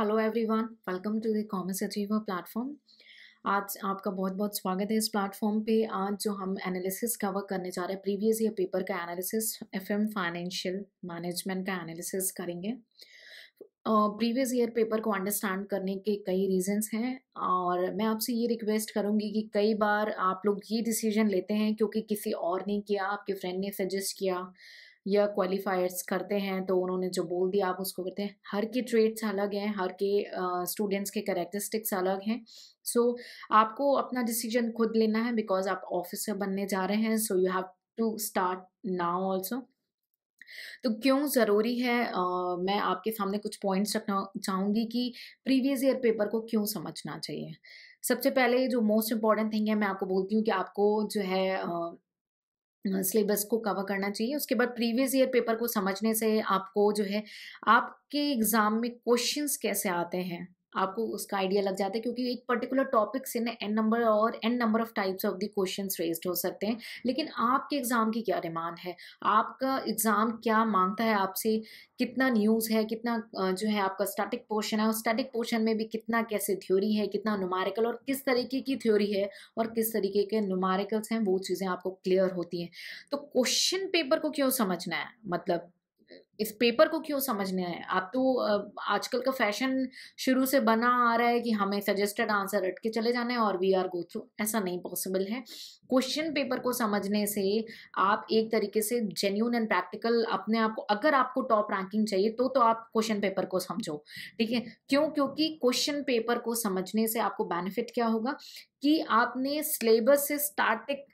Hello everyone welcome to the commerce achiever platform आज आपका बहुत बहुत स्वागत है इस प्लेटफॉर्म पे आज जो हम एनालिसिस कवर करने जा रहे हैं प्रीवियस ईयर पेपर का एनालिसिस एफएम फाइनेंशियल मैनेजमेंट का एनालिसिस करेंगे प्रीवियस ईयर पेपर को अंडरस्टैंड करने के कई रीजंस हैं और मैं आपसे ये रिक्वेस्ट करूँगी कि कई बार आप लोग ये डिसीजन लेते हैं क्योंकि किसी और ने किया आपके फ्रेंड ने सजेस्ट किया या क्वालिफायर्स करते हैं तो उन्होंने जो बोल दिया आप उसको करते हैं हर के ट्रेड्स अलग हैं हर के स्टूडेंट्स के करेक्टरिस्टिक्स अलग हैं सो so, आपको अपना डिसीजन खुद लेना है बिकॉज आप ऑफिसर बनने जा रहे हैं so you have to start now also तो क्यों ज़रूरी है uh, मैं आपके सामने कुछ पॉइंट्स रखना चाहूँगी कि प्रीवियस ईयर पेपर को क्यों समझना चाहिए सबसे पहले जो मोस्ट इम्पॉर्टेंट थिंग है मैं आपको बोलती हूँ कि आपको जो है uh, सिलेबस को कवर करना चाहिए उसके बाद प्रीवियस ईयर पेपर को समझने से आपको जो है आपके एग्ज़ाम में क्वेश्चंस कैसे आते हैं आपको उसका आइडिया लग जाता है क्योंकि एक पर्टिकुलर टॉपिक से ना एन नंबर और n number of types of the question raised हो सकते हैं लेकिन आपके एग्ज़ाम की क्या डिमांड है आपका एग्ज़ाम क्या मांगता है आपसे कितना न्यूज़ है कितना जो है आपका स्टैटिक पोर्शन है और स्टैटिक पोर्शन में भी कितना कैसे थ्योरी है कितना नुमारिकल और किस तरीके की थ्योरी है और किस तरीके के नुमारिकल्स हैं वो चीज़ें आपको क्लियर होती हैं तो क्वेश्चन पेपर को क्यों समझना है मतलब इस पेपर को क्यों समझने आए आप तो आजकल का फैशन शुरू से बना आ रहा है कि हमें सजेस्टेड आंसर रट के चले जाने और वी आर गो थ्रू ऐसा नहीं पॉसिबल है क्वेश्चन पेपर को समझने से आप एक तरीके से जेन्यून एंड प्रैक्टिकल अपने आप को अगर आपको टॉप रैंकिंग चाहिए तो तो आप क्वेश्चन पेपर को समझो ठीक है क्यों क्योंकि क्वेश्चन पेपर को समझने से आपको बेनिफिट क्या होगा कि आपने सिलेबस से स्टार्टिक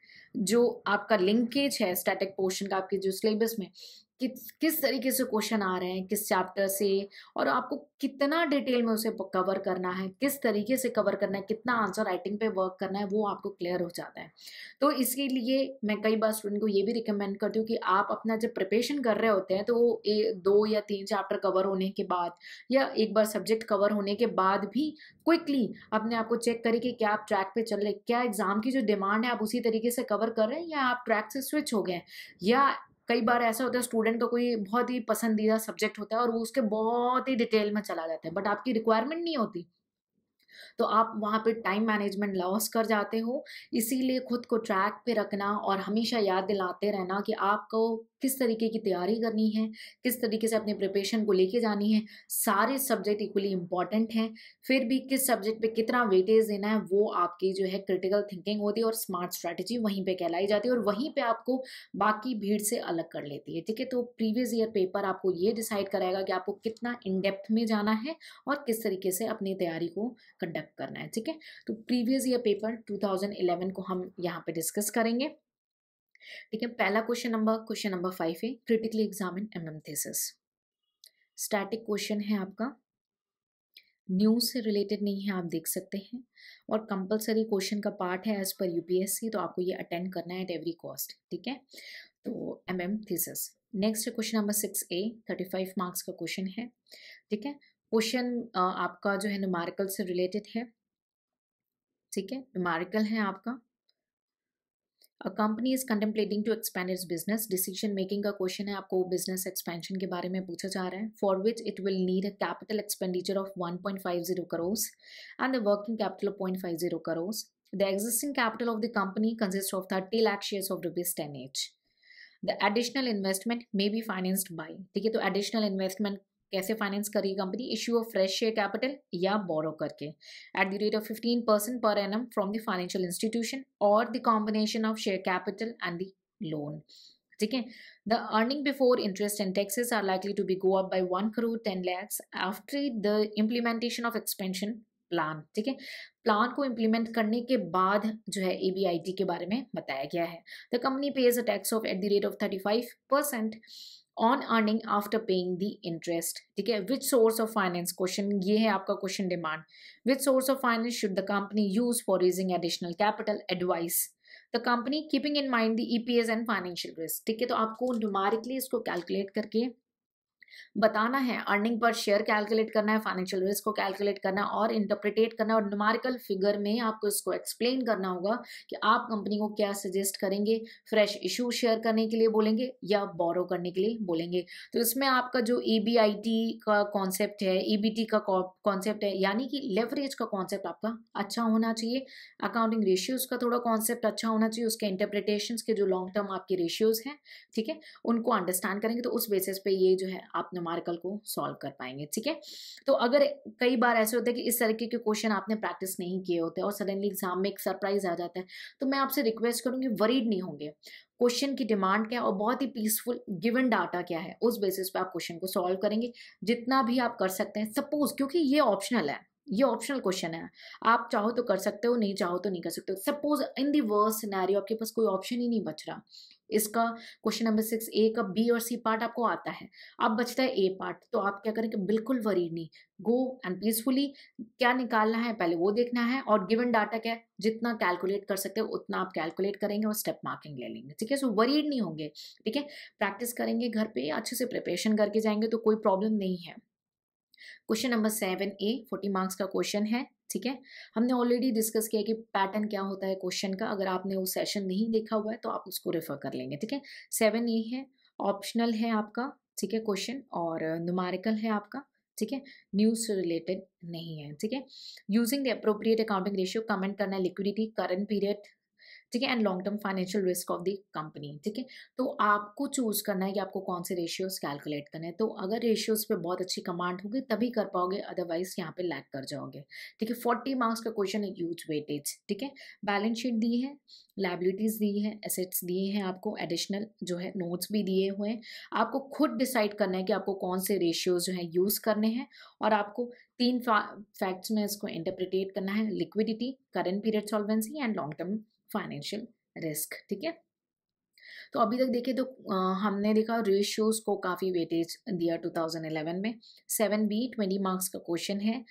जो आपका लिंकेज है स्टैटिक पोर्शन का आपके जो सिलेबस में किस किस तरीके से क्वेश्चन आ रहे हैं किस चैप्टर से और आपको कितना डिटेल में उसे कवर करना है किस तरीके से कवर करना है कितना आंसर राइटिंग पे वर्क करना है वो आपको क्लियर हो जाता है तो इसके लिए मैं कई बार स्टूडेंट को ये भी रिकमेंड करती हूँ कि आप अपना जब प्रिपेशन कर रहे होते हैं तो ए, दो या तीन चैप्टर कवर होने के बाद या एक बार सब्जेक्ट कवर होने के बाद भी क्विकली अपने आप को चेक करें कि क्या आप ट्रैक पे चल रहे क्या एग्जाम की जो डिमांड है आप उसी तरीके से कवर कर रहे हैं या आप ट्रैक से स्विच हो गए या कई बार ऐसा होता है स्टूडेंट को कोई बहुत ही पसंदीदा सब्जेक्ट होता है और वो उसके बहुत ही डिटेल में चला जाता है बट आपकी रिक्वायरमेंट नहीं होती तो आप वहाँ पे टाइम मैनेजमेंट लॉस कर जाते हो इसीलिए खुद को ट्रैक पे रखना और हमेशा याद दिलाते रहना कि आपको किस तरीके की तैयारी करनी है किस तरीके से अपने प्रिपरेशन को लेके जानी है सारे सब्जेक्ट इक्वली इंपॉर्टेंट हैं फिर भी किस सब्जेक्ट पे कितना वेटेज देना है वो आपकी जो है क्रिटिकल थिंकिंग होती है और स्मार्ट स्ट्रैटेजी वहीं पे कहलाई जाती है और वहीं पे आपको बाकी भीड़ से अलग कर लेती है ठीक है तो प्रीवियस ईयर पेपर आपको ये डिसाइड कराएगा कि आपको कितना इनडेप्थ में जाना है और किस तरीके से अपनी तैयारी को कंडक्ट करना है ठीक है तो प्रीवियस ईयर पेपर 2011 को हम यहाँ पे डिस्कस करेंगे ठीक है पहला question number question number five है critically exam in M static question है आपका न्यूज़ से रिलेटेड नहीं है आप देख सकते हैं और कंपलसरी क्वेश्चन का पार्ट है एज पर यूपीएससी तो आपको ये अटेंड करना है एट एवरी कॉस्ट ठीक है तो M M thesis next question number six a thirty five marks का क्वेश्चन है ठीक है क्वेश्चन आपका जो है नुमारिकल से रिलेटेड है ठीक है नुमारिकल है आपका a company is contemplating to expand its business decision making का क्वेश्चन है आपको बिजनेस एक्सपेंशन के बारे में पूछा जा रहा है for which it will need a capital expenditure of one point five zero crores and the working capital of point five zero crores the existing capital of the company consist of thirty lakh share of rupees ten each the additional investment may be financed by ठीक है तो additional investment कैसे finance करेगी company issue of fresh share capital या borrow करके at the rate of fifteen percent per annum from the financial institution और the combination of share capital and the loan ठीक है the earning before interest and taxes are likely to be go up by one crore ten lakhs after the implementation of expansion plan ठीक है plan को implement करने के बाद जो है ए बी आई टी के बारे में बताया गया है the company pays a tax of at the rate of thirty five percent on earning after paying the interest ठीक है which source of finance question ये है आपका question demand which source of finance should the company use for raising additional capital advise the company keeping in mind the EPS and financial risk ठीक है तो आपको न्यूमारिकली इसको कैलकुलेट करके बताना है अर्निंग पर शेयर कैलकुलेट करना है फाइनेंशियल रिस्क को कैलकुलेट करना है और इंटरप्रिटेट करना है और नुमारिकल फिगर में आपको इसको एक्सप्लेन करना होगा कि आप कंपनी को क्या सजेस्ट करेंगे फ्रेश इशू शेयर करने के लिए बोलेंगे या बोरो करने के लिए बोलेंगे तो इसमें आपका जो ई e का कॉन्सेप्ट है ई e का कॉन्सेप्ट है यानी कि लेवरेज का कॉन्सेप्ट आपका अच्छा होना चाहिए अकाउंटिंग रेशियोज का थोड़ा कॉन्सेप्ट अच्छा होना चाहिए उसके इंटरप्रिटेशन के जो लॉन्ग टर्म आपके रेशियोज हैं ठीक है उनको अंडरस्टैंड करेंगे तो उस बेसिस पे ये जो है आप नोमारिकल को सॉल्व कर पाएंगे ठीक है तो अगर कई बार ऐसे होते हैं कि इस तरीके के क्वेश्चन आपने प्रैक्टिस नहीं किए होते और सडनली एग्जाम में एक सरप्राइज आ जाता है तो मैं आपसे रिक्वेस्ट करूँगी वरीड नहीं होंगे क्वेश्चन की डिमांड क्या है और बहुत ही पीसफुल गिवन डाटा क्या है उस बेसिस पे आप क्वेश्चन को सॉल्व करेंगे जितना भी आप कर सकते हैं सपोज क्योंकि ये ऑप्शनल है ये ऑप्शनल क्वेश्चन है आप चाहो तो कर सकते हो नहीं चाहो तो नहीं कर सकते suppose in the worst scenario आपके पास कोई ऑप्शन ही नहीं बच रहा इसका क्वेश्चन नंबर सिक्स ए का बी और सी पार्ट आपको आता है अब बचता है ए पार्ट तो आप क्या कि बिल्कुल वरी नहीं गो एंड पीसफुली क्या निकालना है पहले वो देखना है और गिवन डाटा क्या है जितना कैलकुलेट कर सकते हो उतना आप कैलकुलेट करेंगे और स्टेप मार्किंग ले लेंगे ठीक है सो वरीड नहीं होंगे ठीक है प्रैक्टिस करेंगे घर पे अच्छे से प्रिपरेशन करके जाएंगे तो कोई प्रॉब्लम नहीं है question number seven A forty marks का क्वेश्चन है ठीक है हमने ऑलरेडी डिस्कस किया कि पैटर्न क्या होता है क्वेश्चन का अगर आपने वो सेशन नहीं देखा हुआ है तो आप उसको रेफर कर लेंगे ठीक है सेवन ए है ऑप्शनल है आपका ठीक है क्वेश्चन और नुमारिकल है आपका ठीक है न्यूज से रिलेटेड नहीं है ठीक है using the appropriate accounting ratio comment करना है लिक्विडिटी करंट पीरियड ठीक है and long term financial risk of the company ठीक है तो आपको चूज करना है कि आपको कौन से रेशियोज कैलकुलेट करने हैं तो अगर रेशियोज पे बहुत अच्छी कमांड होगी तभी कर पाओगे अदरवाइज यहाँ पे लैक कर जाओगे ठीक है फोर्टी मार्क्स का क्वेश्चन है यूज वेटेज ठीक है बैलेंस शीट दी है लाइबिलिटीज दी है एसेट्स दिए हैं आपको एडिशनल जो है नोट्स भी दिए हुए हैं आपको खुद डिसाइड करना है कि आपको कौन से रेशियोज जो है यूज़ करने हैं और आपको तीन फैक्ट्स में इसको इंटरप्रिटेट करना है liquidity current period solvency and long term financial risk ठीक है तो अभी तक देखें तो आ, हमने देखा रेशियोज को काफ़ी वेटेज दिया 2011 में सेवन बी ट्वेंटी मार्क्स का क्वेश्चन है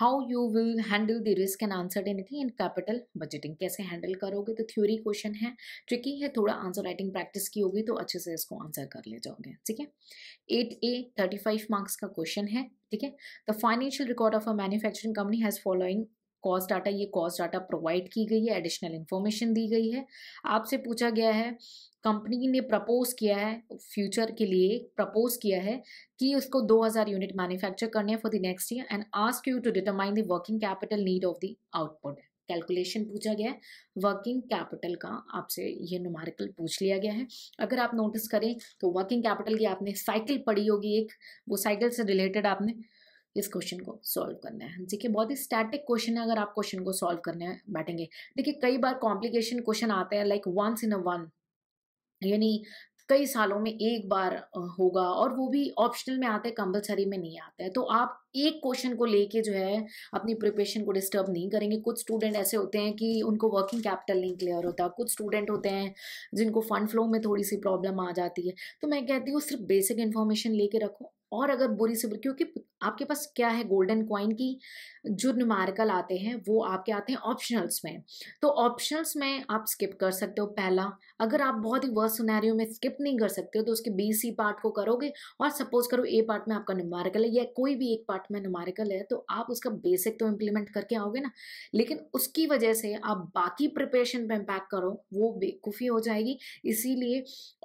how you will handle the risk and uncertainty in capital budgeting कैसे हैंडल करोगे तो थ्योरी क्वेश्चन है ट्रिकी है थोड़ा आंसर राइटिंग प्रैक्टिस की होगी तो अच्छे से इसको आंसर कर ले जाओगे ठीक है eight A thirty five marks का क्वेश्चन है ठीक है the financial record of a manufacturing company has following cost data ये कॉस्ट डाटा प्रोवाइड की गई है एडिशनल इन्फॉर्मेशन दी गई है आपसे पूछा गया है कंपनी ने प्रपोज किया है फ्यूचर के लिए प्रपोज किया है कि उसको 2000 यूनिट मैन्युफैक्चर करने हैं for the next year and ask you to determine the working capital need of the output calculation पूछा गया है वर्किंग कैपिटल का आपसे ये नुमारिकल पूछ लिया गया है अगर आप नोटिस करें तो वर्किंग कैपिटल की आपने साइकिल पढ़ी होगी एक वो साइकिल से रिलेटेड आपने इस क्वेश्चन को सॉल्व करना है ठीक है बहुत ही स्टैटिक क्वेश्चन है अगर आप क्वेश्चन को सॉल्व करने बैठेंगे देखिए कई बार कॉम्प्लिकेशन क्वेश्चन आते हैं like once in a one यानी कई सालों में एक बार होगा और वो भी ऑप्शनल में आते हैं कंपलसरी में नहीं आता है तो आप एक क्वेश्चन को लेके जो है अपनी प्रिपरेशन को डिस्टर्ब नहीं करेंगे कुछ स्टूडेंट ऐसे होते हैं कि उनको वर्किंग कैपिटल नहीं क्लियर होता कुछ स्टूडेंट होते हैं जिनको फंड फ्लो में थोड़ी सी प्रॉब्लम आ जाती है तो मैं कहती हूँ सिर्फ बेसिक इन्फॉर्मेशन लेके रखो और अगर बुरी से बुरी क्योंकि आपके पास क्या है गोल्डन क्वाइन की जो मार्कल आते हैं वो आपके आते हैं ऑप्शनल्स में तो ऑप्शनल्स में आप स्किप कर सकते हो पहला अगर आप बहुत ही वर्स्ट सुनैरियो में स्किप नहीं कर सकते हो तो उसके बी सी पार्ट को करोगे और सपोज करो ए पार्ट में आपका नुमारिकल है या कोई भी एक पार्ट में नुमारिकल है तो आप उसका बेसिक तो इम्प्लीमेंट करके आओगे ना लेकिन उसकी वजह से आप बाकी प्रिपरेशन पर इम्पैक्ट करो वो बेवकूफ़ी हो जाएगी इसीलिए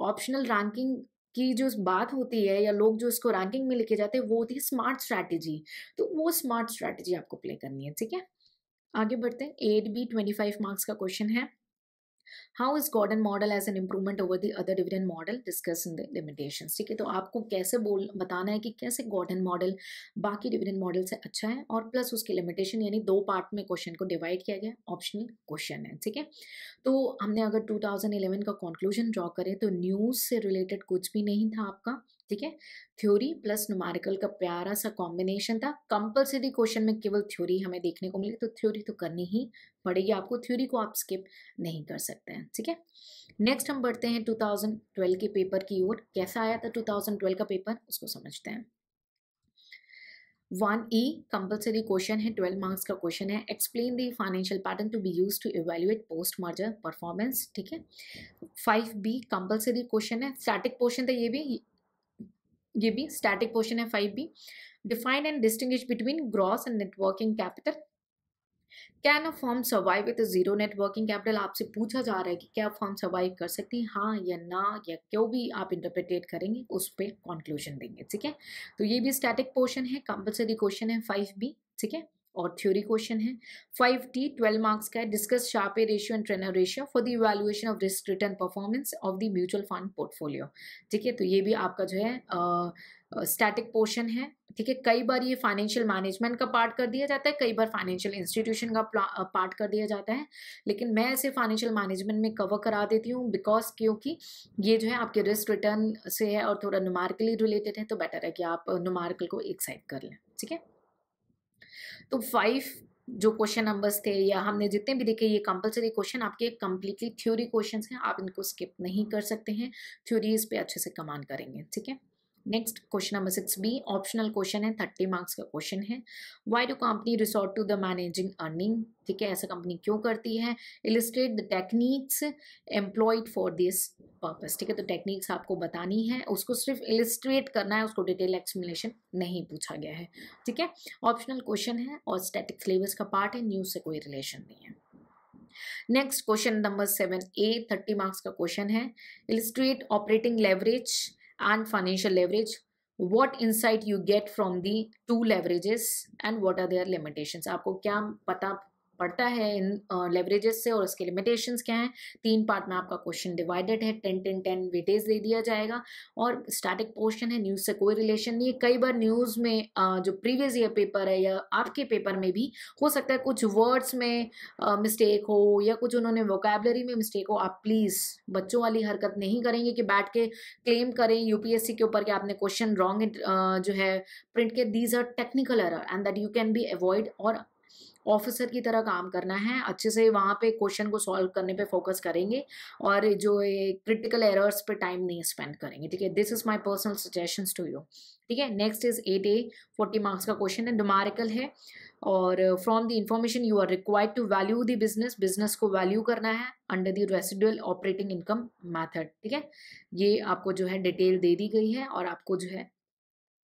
ऑप्शनल रैंकिंग की जो बात होती है या लोग जो इसको रैंकिंग में लेके जाते हैं वो होती है स्मार्ट स्ट्रैटेजी तो वो स्मार्ट स्ट्रैटेजी आपको प्ले करनी है ठीक है आगे बढ़ते हैं eight B twenty five marks का क्वेश्चन है how is Gordon model as an improvement over the other dividend model discuss in the limitation ठीक है तो आपको कैसे बोल बताना है कि कैसे गॉर्डन मॉडल बाकी डिविडेंड मॉडल से अच्छा है और प्लस उसके लिमिटेशन यानी दो पार्ट में क्वेश्चन को डिवाइड किया गया ऑप्शनल क्वेश्चन है ठीक है तो हमने अगर 2011 का कॉन्क्लूजन ड्रॉ करें तो न्यूज़ से रिलेटेड कुछ भी नहीं था आपका ठीक है थ्योरी प्लस नुमारिकल का प्यारा सा कॉम्बिनेशन था कंपलसरी क्वेश्चन में केवल थ्योरी हमें देखने को मिली तो थ्योरी तो करनी ही पड़ेगी आपको थ्योरी को आप स्किप नहीं कर सकते हैं ठीक है नेक्स्ट हम बढ़ते हैं 2012 के पेपर की ओर कैसा आया था 2012 का पेपर उसको समझते हैं वन ई कंपल्सरी क्वेश्चन है ट्वेल्व मार्क्स का क्वेश्चन है explain the financial pattern to be use to evaluate post merger performance ठीक है फाइव बी कंपल्सरी क्वेश्चन है स्टैटिक पोर्शन था ये भी ये भी स्टैटिक पोर्शन है five B define and distinguish between gross and networking capital can a form survive with zero networking capital आपसे पूछा जा रहा है कि क्या फॉर्म सर्वाइव कर सकती है हाँ या ना या क्यों भी आप इंटरप्रिटेट करेंगे उस पर कॉन्क्लूजन देंगे ठीक है तो ये भी स्टैटिक पोर्शन है कंपल्सरी क्वेश्चन है फाइव बी ठीक है और थ्योरी क्वेश्चन है फाइव टी ट्वेल्व मार्क्स का है discuss Sharpe ratio and Treynor ratio for the evaluation of risk return performance of the mutual fund portfolio ठीक है तो ये भी आपका जो है स्टैटिक पोर्शन है ठीक है कई बार ये फाइनेंशियल मैनेजमेंट का पार्ट कर दिया जाता है कई बार फाइनेंशियल इंस्टीट्यूशन का पार्ट कर दिया जाता है लेकिन मैं इसे फाइनेंशियल मैनेजमेंट में कवर करा देती हूँ बिकॉज क्योंकि ये जो है आपके रिस्क रिटर्न से है और थोड़ा नुमार्कली रिलेटेड है तो बेटर है कि आप नुमार्कल को एक साइड कर लें ठीक है तो फाइव जो क्वेश्चन नंबर्स थे या हमने जितने भी देखे ये कंपलसरी क्वेश्चन आपके कंप्लीटली थ्योरी क्वेश्चन हैं आप इनको स्किप नहीं कर सकते हैं थ्योरी इस पे अच्छे से कमान करेंगे ठीक है next question number six B optional question है थर्टी मार्क्स का क्वेश्चन है why do company resort to the managing earning ठीक है ऐसा कंपनी क्यों करती है illustrate the techniques employed for this purpose ठीक है तो टेक्निक्स आपको बतानी है उसको सिर्फ इलिस्ट्रेट करना है उसको डिटेल एक्सप्लेनेशन नहीं पूछा गया है ठीक है ऑप्शनल क्वेश्चन है और स्टेटिक सिलेबस का पार्ट है न्यूज से कोई रिलेशन नहीं है next question number seven A thirty marks का क्वेश्चन है illustrate operating leverage and financial leverage what insight you get from the two leverages and what are their limitations आपको क्या पता पड़ता है इन लेवरेजेस से और उसके लिमिटेशंस क्या हैं तीन पार्ट में आपका क्वेश्चन डिवाइडेड है टेन टेन टेन वेटेज दे दिया जाएगा और स्टैटिक पोर्शन है न्यूज़ से कोई रिलेशन नहीं है कई बार न्यूज़ में जो प्रीवियस ईयर पेपर है या आपके पेपर में भी हो सकता है कुछ वर्ड्स में मिस्टेक हो या कुछ उन्होंने वोकेबलरी में मिस्टेक हो आप प्लीज़ बच्चों वाली हरकत नहीं करेंगे कि बैठ के क्लेम करें यूपीएससी के ऊपर कि आपने क्वेश्चन रॉन्ग जो है प्रिंट के these are technical error and that you can be avoid और ऑफिसर की तरह काम करना है अच्छे से वहाँ पे क्वेश्चन को सॉल्व करने पे फोकस करेंगे और जो ये क्रिटिकल एरर्स पे टाइम नहीं स्पेंड करेंगे ठीक है this is my personal suggestions to you ठीक है next is eight A forty marks का क्वेश्चन है डुमारिकल है और from the information you are required to value the business business को वैल्यू करना है under the residual operating income method ठीक है ये आपको जो है डिटेल दे दी गई है और आपको जो है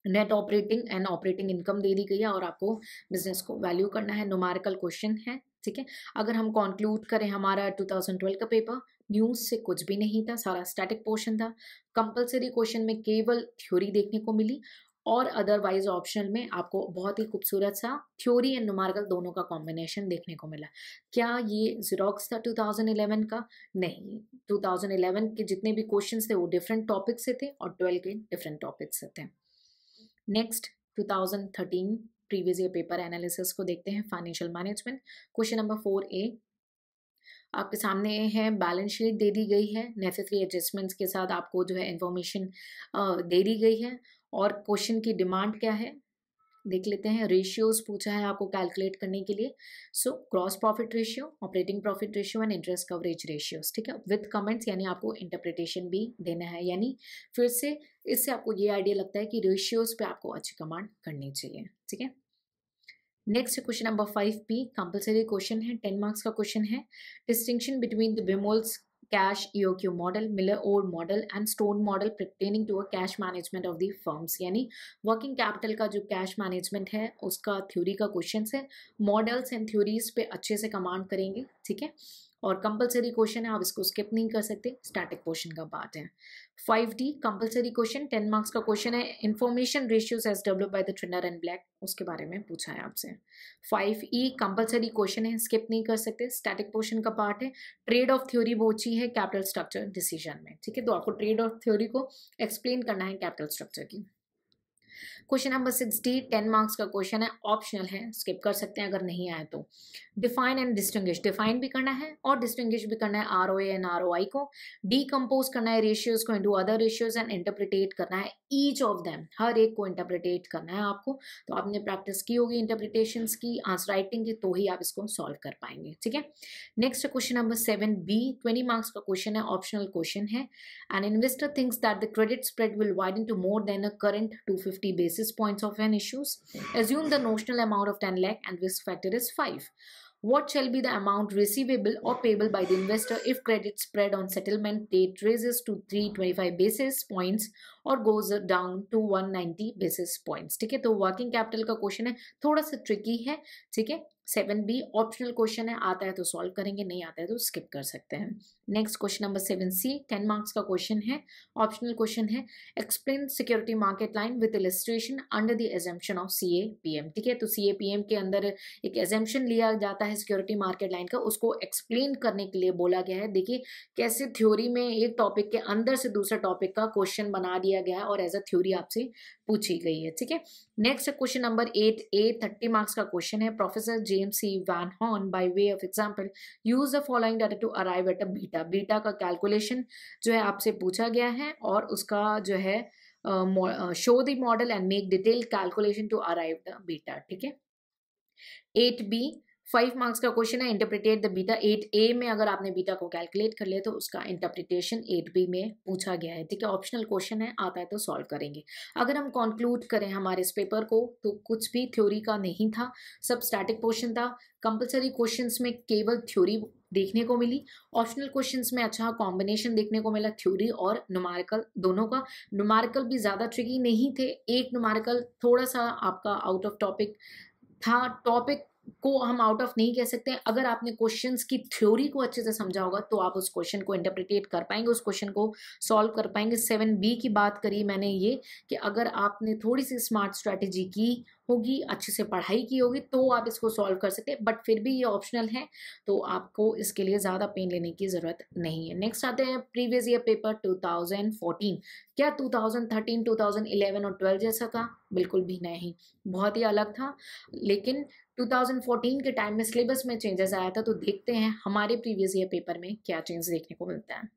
net operating and operating income दे दी गई है और आपको बिजनेस को वैल्यू करना है नोमारिकल क्वेश्चन है ठीक है अगर हम कॉन्क्लूड करें हमारा 2012 का पेपर न्यूज से कुछ भी नहीं था सारा स्टैटिक पोर्शन था कंपलसरी क्वेश्चन में केवल थ्योरी देखने को मिली और अदरवाइज ऑप्शनल में आपको बहुत ही खूबसूरत सा थ्योरी एंड नुमार्कल दोनों का कॉम्बिनेशन देखने को मिला क्या ये जीरोक्स था 2011 का नहीं 2011 के जितने भी क्वेश्चन थे वो डिफरेंट टॉपिक से थे और 12 के डिफरेंट टॉपिक से थे next 2013 previous year paper analysis को देखते हैं financial management question number four A आपके सामने है बैलेंस शीट दे दी गई है नेसेसरी एडजस्टमेंट्स के साथ आपको जो है इन्फॉर्मेशन दे दी गई है और क्वेश्चन की डिमांड क्या है देख लेते हैं रेशियोज पूछा है आपको कैलकुलेट करने के लिए so cross profit ratio operating profit ratio and interest coverage ratios ठीक है विथ कमेंट्स यानी आपको इंटरप्रिटेशन भी देना है यानी फिर से इससे आपको ये आइडिया लगता है कि रेशियोज पे आपको अच्छी कमांड करनी चाहिए ठीक है next question number five P compulsory question है टेन मार्क्स का क्वेश्चन है distinction between the Baumol's cash EOQ model, Miller-Ord model and Stone model pertaining to a cash management of the firms यानी working capital का जो cash management है उसका theory का questions है Models and theories पे अच्छे से command करेंगे ठीक है और कंपलसरी क्वेश्चन है आप इसको स्किप नहीं कर सकते स्टैटिक पोर्शन का पार्ट है five D compulsory question ten marks का क्वेश्चन है information ratios as develop by the Treynor and Black उसके बारे में पूछा है आपसे फाइव ई कंपल्सरी क्वेश्चन है स्किप नहीं कर सकते स्टैटिक पोर्शन का पार्ट है ट्रेड ऑफ थ्योरी वो अच्छी है कैपिटल स्ट्रक्चर डिसीजन में ठीक है तो आपको ट्रेड ऑफ थ्योरी को एक्सप्लेन करना है कैपिटल स्ट्रक्चर की question number sixty ten marks का क्वेश्चन है ऑप्शनल है स्किप कर सकते हैं अगर नहीं आए तो डिफाइन एंड डिस्टिंग्विश डिफाइन भी करना है और डिस्टिंग्विश भी करना है R O and R O I को डीकम्पोज करना है रेशियोज को into other ratios and interpret करना है ईच ऑफ दैम हर एक को इंटरप्रिटेट करना है आपको तो आपने प्रैक्टिस की होगी इंटरप्रिटेशन की आंसर राइटिंग की तो ही आप इसको सॉल्व कर पाएंगे ठीक है next question number seven B twenty marks का क्वेश्चन है ऑप्शनल क्वेश्चन है and investor things that the credit spread will widen to more than a current two 50 basis points of an issues. Assume the notional amount of 10 lakh and risk factor is 5. What shall be the amount receivable or payable by the investor if credit spread on settlement date raises to 325 basis points or goes down to 190 basis points? ठीक है तो working capital का question है थोड़ा सा tricky है ठीक है सेवन बी ऑप्शनल क्वेश्चन है आता है तो सॉल्व करेंगे नहीं आता है तो स्किप कर सकते हैं next question number seven C ten marks का क्वेश्चन है ऑप्शनल क्वेश्चन है explain security market line with illustration under the एजेंशन of C A P M ठीक है तो सी ए पी एम के अंदर एक एजेंशन लिया जाता है सिक्योरिटी मार्केट लाइन का उसको एक्सप्लेन करने के लिए बोला गया है देखिए कैसे थ्योरी में एक टॉपिक के अंदर से दूसरे टॉपिक का क्वेश्चन बना दिया गया है और एज अ थ्योरी आपसे पूछी गई है ठीक है next question number eight A thirty marks का क्वेश्चन है professor J James C. Van Horn, by way of example, use the following data to arrive at a beta. Beta का calculation जो है आपसे पूछा गया है और उसका जो है show the model and make detail calculation to arrive the beta ठीक है एट बी फाइव मार्क्स का क्वेश्चन है interpret the beta eight A में अगर आपने बीटा को कैलकुलेट कर लिया तो उसका इंटरप्रिटेशन एट बी में पूछा गया है ठीक है ऑप्शनल क्वेश्चन है आता है तो सॉल्व करेंगे अगर हम कॉन्क्लूड करें हमारे इस पेपर को तो कुछ भी थ्योरी का नहीं था सब स्टैटिक पोर्शन था कंपलसरी क्वेश्चन में केवल थ्योरी देखने को मिली ऑप्शनल क्वेश्चंस में अच्छा कॉम्बिनेशन देखने को मिला थ्योरी और नुमारिकल दोनों का नुमारिकल भी ज़्यादा ट्रिकी नहीं थे एक नुमारिकल थोड़ा सा आपका आउट ऑफ टॉपिक था टॉपिक को हम आउट ऑफ नहीं कह सकते अगर आपने क्वेश्चन की थ्योरी को अच्छे से समझा होगा तो आप उस क्वेश्चन को इंटरप्रिटेट कर पाएंगे उस क्वेश्चन को सॉल्व कर पाएंगे सेवन बी की बात करी मैंने ये कि अगर आपने थोड़ी सी स्मार्ट स्ट्रैटेजी की होगी अच्छे से पढ़ाई की होगी तो आप इसको सॉल्व कर सकते हैं बट फिर भी ये ऑप्शनल है तो आपको इसके लिए ज़्यादा पेन लेने की ज़रूरत नहीं है नेक्स्ट आते हैं प्रीवियस ईयर पेपर 2014 क्या 2013 2011 और 12 जैसा था बिल्कुल भी नहीं बहुत ही अलग था लेकिन 2014 के टाइम में सिलेबस में चेंजेस आया था तो देखते हैं हमारे प्रीवियस ईयर पेपर में क्या चेंज देखने को मिलता है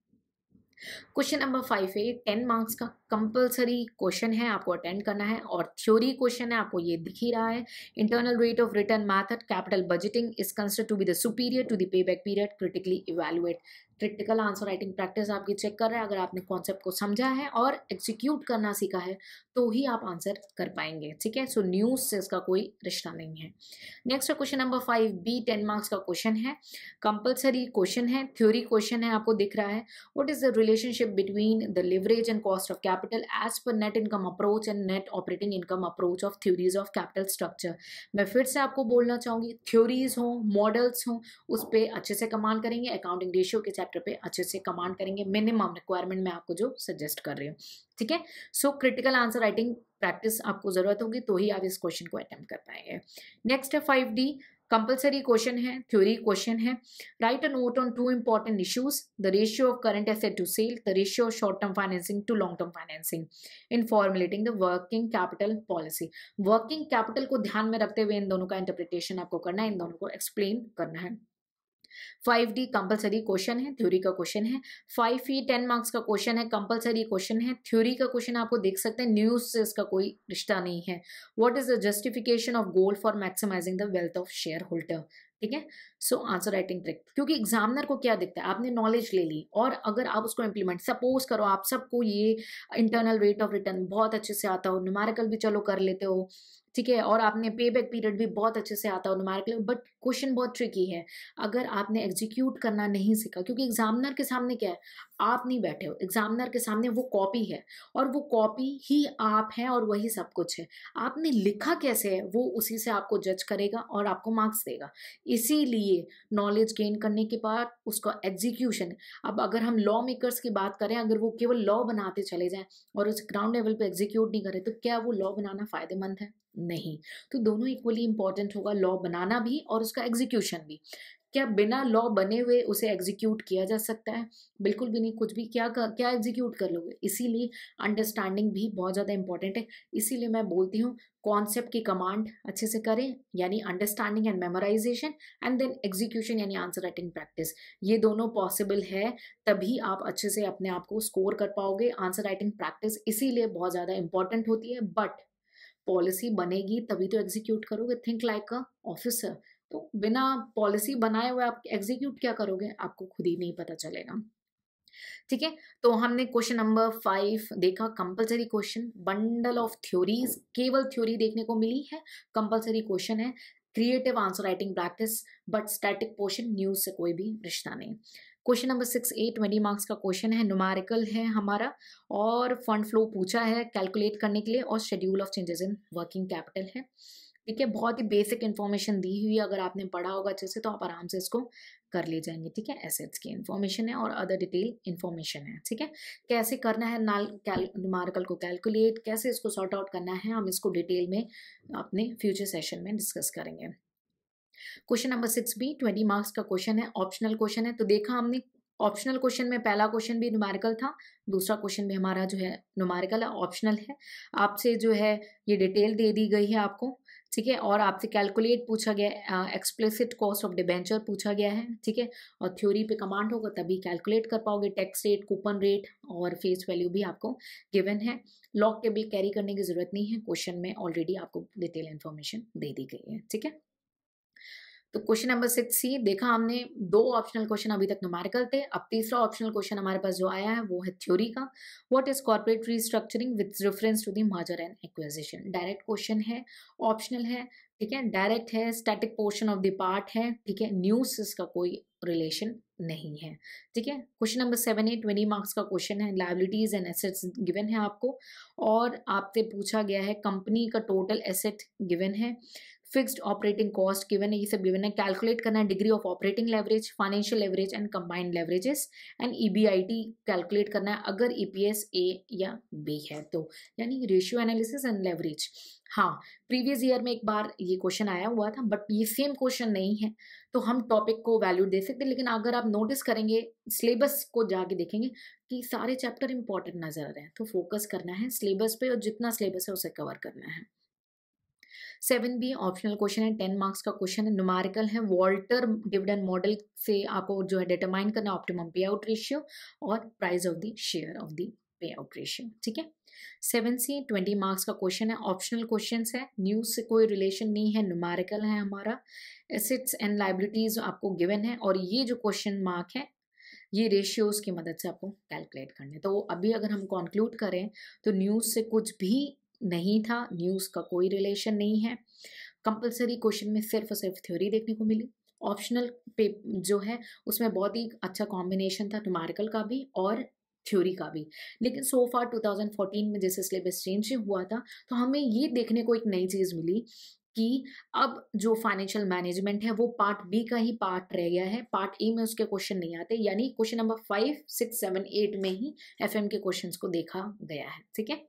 क्वेश्चन नंबर फाइव है टेन मार्क्स का कंपलसरी क्वेश्चन है आपको अटेंड करना है और थ्योरी क्वेश्चन है आपको ये दिख ही रहा है internal rate of return method capital budgeting is consider to be the superior to the pay back period critically evaluate practical answer writing practice आपकी चेक कर रहा है अगर आपने कॉन्सेप्ट को समझा है और एग्जीक्यूट करना सीखा है तो ही आप आंसर कर पाएंगे ठीक है सो न्यूज़ से इसका कोई रिश्ता नहीं है next question number five B ten marks का क्वेश्चन है कंपलसरी क्वेश्चन है थ्योरी क्वेश्चन है आपको दिख रहा है what is the relationship between the leverage and cost of capital as per net income approach and net operating income approach of theories of capital structure मैं फिर से आपको बोलना चाहूंगी थ्योरीज हों मॉडल्स हों उस पर अच्छे से कमाल करेंगे अकाउंटिंग रेशियो के चैप्टर पे अच्छे से कमांड करेंगे मिनिमम रिक्वायरमेंट मैं आपको जो सजेस्ट कर रही हूँ ठीक है so critical answer writing practice आपको ज़रूरत होगी तो ही आप इस क्वेश्चन को अटेम्प्ट कर पाएंगे नेक्स्ट है फाइव डी कंपल्सरी क्वेश्चन है थ्योरी क्वेश्चन है write a note on two important issues the ratio of current asset to sale the ratio of short term financing to long term financing in formulating the working capital policy working capital को ध्यान में रखते हुए इन दोनों का interpretation आपको करना है इन दोनों को एक्सप्लेन करना है फाइव डी कंपल्सरी क्वेश्चन है थ्योरी का क्वेश्चन है फाइव ई टेन मार्क्स का क्वेश्चन है कंपल्सरी क्वेश्चन है थ्योरी का क्वेश्चन आपको देख सकते हैं न्यूज से इसका कोई रिश्ता नहीं है what is the justification of goal for maximizing the wealth of share holder ठीक है सो आंसर राइटिंग ट्रिक क्योंकि एग्जामिनर को क्या दिखता है आपने नॉलेज ले ली और अगर आप उसको इंप्लीमेंट सपोज करो आप सबको ये इंटरनल रेट ऑफ रिटर्न बहुत अच्छे से आता हो न्यूमेरिकल भी चलो कर लेते हो ठीक है और आपने पे बैक पीरियड भी बहुत अच्छे से आता है लिए बट क्वेश्चन बहुत ट्रिकी है अगर आपने एग्जीक्यूट करना नहीं सीखा क्योंकि एग्जामिनर के सामने क्या है आप नहीं बैठे हो एग्जामिनर के सामने वो कॉपी है और वो कॉपी ही आप हैं और वही सब कुछ है आपने लिखा कैसे है वो उसी से आपको जज करेगा और आपको मार्क्स देगा इसीलिए नॉलेज गेन करने के बाद उसका एग्जीक्यूशन अब अगर हम लॉ मेकर्स की बात करें अगर वो केवल लॉ बनाते चले जाएं और उस ग्राउंड लेवल पर एग्जीक्यूट नहीं करें तो क्या वो लॉ बनाना फ़ायदेमंद है नहीं तो दोनों इक्वली इंपॉर्टेंट होगा लॉ बनाना भी और उसका एग्जीक्यूशन भी क्या बिना लॉ बने हुए उसे एग्जीक्यूट किया जा सकता है बिल्कुल भी नहीं कुछ भी क्या क्या एग्जीक्यूट कर लोगे इसीलिए अंडरस्टैंडिंग भी बहुत ज़्यादा इंपॉर्टेंट है इसीलिए मैं बोलती हूँ कॉन्सेप्ट की कमांड अच्छे से करें यानी understanding and memorization and then execution यानी आंसर राइटिंग प्रैक्टिस ये दोनों पॉसिबल है तभी आप अच्छे से अपने आप को स्कोर कर पाओगे आंसर राइटिंग प्रैक्टिस इसीलिए बहुत ज़्यादा इंपॉर्टेंट होती है बट पॉलिसी बनेगी तभी तो एग्जीक्यूट करोगे थिंक लाइक अ ऑफिसर तो बिना पॉलिसी बनाए हुए आप एग्जीक्यूट क्या करोगे आपको खुद ही नहीं पता चलेगा ठीक है तो हमने क्वेश्चन नंबर फाइव देखा compulsory question bundle of theories केवल थ्योरी देखने को मिली है कंपलसरी क्वेश्चन है creative answer writing practice but static portion news से कोई भी रिश्ता नहीं question number six A twenty marks का क्वेश्चन है नुमारिकल है हमारा और फंड फ्लो पूछा है कैलकुलेट करने के लिए और schedule of changes in working capital है ठीक है बहुत ही बेसिक इन्फॉर्मेशन दी हुई है अगर आपने पढ़ा होगा अच्छे से तो आप आराम से इसको कर ले जाएंगे ठीक है एसेट्स की इन्फॉर्मेशन है और अदर डिटेल इन्फॉर्मेशन है ठीक है कैसे करना है नाल मार्कल को कैलकुलेट कैसे इसको सॉर्ट आउट करना है हम इसको डिटेल में अपने फ्यूचर सेशन में डिस्कस करेंगे क्वेश्चन नंबर सिक्स भी ट्वेंटी मार्क्स का क्वेश्चन है ऑप्शनल क्वेश्चन है तो देखा हमने ऑप्शनल क्वेश्चन में पहला क्वेश्चन भी नुमारिकल था दूसरा क्वेश्चन भी हमारा जो है नुमारिकल है ऑप्शनल है आपसे जो है ये डिटेल दे दी गई है आपको ठीक है और आपसे कैलकुलेट पूछा गया एक्सप्लिसिट कॉस्ट ऑफ डिबेंचर पूछा गया है ठीक है और थ्योरी पे कमांड होगा तभी कैलकुलेट कर पाओगे टैक्स रेट कूपन रेट और फेस वैल्यू भी आपको गिवन है लॉक के भी कैरी करने की ज़रूरत नहीं है क्वेश्चन में ऑलरेडी आपको डिटेल इन्फॉर्मेशन दे दी गई है ठीक है तो क्वेश्चन नंबर सिक्स सी देखा हमने दो ऑप्शनल क्वेश्चन अभी तक नुमारिकल थे अब तीसरा ऑप्शनल क्वेश्चन हमारे पास जो आया है वो है थ्योरी का what is corporate restructuring with reference to the merger and acquisition direct question है ऑप्शनल है ठीक है डायरेक्ट है static portion of the part है ठीक है न्यूज इसका कोई रिलेशन नहीं है ठीक है question number seven A twenty marks का क्वेश्चन है लाइबिलिटीज एंड एसेट्स गिवन है आपको और आपसे पूछा गया है कंपनी का टोटल एसेट गिवन है फिक्स्ड ऑपरेटिंग कॉस्ट गिवन है ये सब गिवन है कैलकुलेट करना है degree of operating leverage financial leverage and combined leverages and EBIT calculate करना है अगर ईपीएस e ए या बी है तो यानी रेशियो एनालिसिस एंड लेवरेज हाँ प्रीवियस ईयर में एक बार ये क्वेश्चन आया हुआ था बट ये सेम क्वेश्चन नहीं है तो हम टॉपिक को वैल्यू दे सकते लेकिन अगर आप नोटिस करेंगे सिलेबस को जाके देखेंगे कि सारे चैप्टर इंपॉर्टेंट नज़र आ रहे हैं तो फोकस करना है सिलेबस पे और जितना सिलेबस है उसे कवर करना है सेवन बी ऑप्शनल क्वेश्चन है टेन मार्क्स का क्वेश्चन है नुमारिकल है वॉल्टर डिविडेंड मॉडल से आपको जो है डिटरमाइन करना ऑप्टिमम पे आउट रेशियो और price of the share of the pay out ratio ठीक है सेवन सी ट्वेंटी मार्क्स का क्वेश्चन है ऑप्शनल क्वेश्चन है न्यूज से कोई रिलेशन नहीं है नुमारिकल है हमारा एसेट्स एंड लाइबिलिटीज आपको गिवन है और ये जो क्वेश्चन मार्क है ये रेशियोज की मदद से आपको कैलकुलेट करने तो अभी अगर हम कंक्लूड करें तो न्यूज़ से कुछ भी नहीं था न्यूज़ का कोई रिलेशन नहीं है कंपलसरी क्वेश्चन में सिर्फ और सिर्फ थ्योरी देखने को मिली ऑप्शनल पे जो है उसमें बहुत ही अच्छा कॉम्बिनेशन था नुमारिकल का भी और थ्योरी का भी लेकिन सो फार 2014 में जैसे सिलेबस चेंज हुआ था तो हमें ये देखने को एक नई चीज़ मिली कि अब जो फाइनेंशियल मैनेजमेंट है वो पार्ट बी का ही पार्ट रह गया है पार्ट ए में उसके क्वेश्चन नहीं आते यानी question number five six seven eight में ही एफ के क्वेश्चन को देखा गया है ठीक है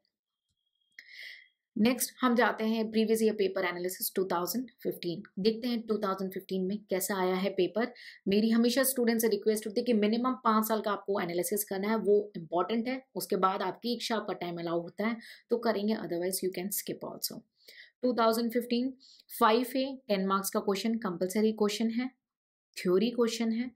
नेक्स्ट हम जाते हैं प्रीवियस ईयर पेपर एनालिसिस 2015 देखते हैं 2015 में कैसा आया है पेपर मेरी हमेशा स्टूडेंट से रिक्वेस्ट होती है कि मिनिमम पाँच साल का आपको एनालिसिस करना है वो इंपॉर्टेंट है उसके बाद आपकी इच्छा आपका टाइम अलाउ होता है तो करेंगे otherwise you can skip also 2015 five A ten marks का क्वेश्चन कंपलसरी क्वेश्चन है थ्योरी क्वेश्चन है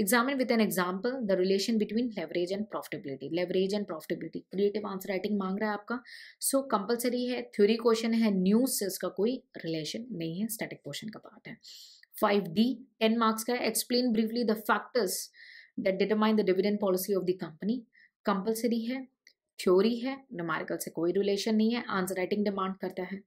examine with an example the relation between leverage and profitability leverage and profitability creative answer writing मांग रहा है आपका सो so, कंपलसरी है theory question है news से इसका कोई रिलेशन नहीं है स्टैटिक क्वेश्चन का पार्ट है फाइव डी टेन मार्क्स का है explain briefly the factors that determine the dividend policy of the company compulsory है थ्योरी है न्यूमेरिकल से कोई रिलेशन नहीं है आंसर राइटिंग डिमांड करता है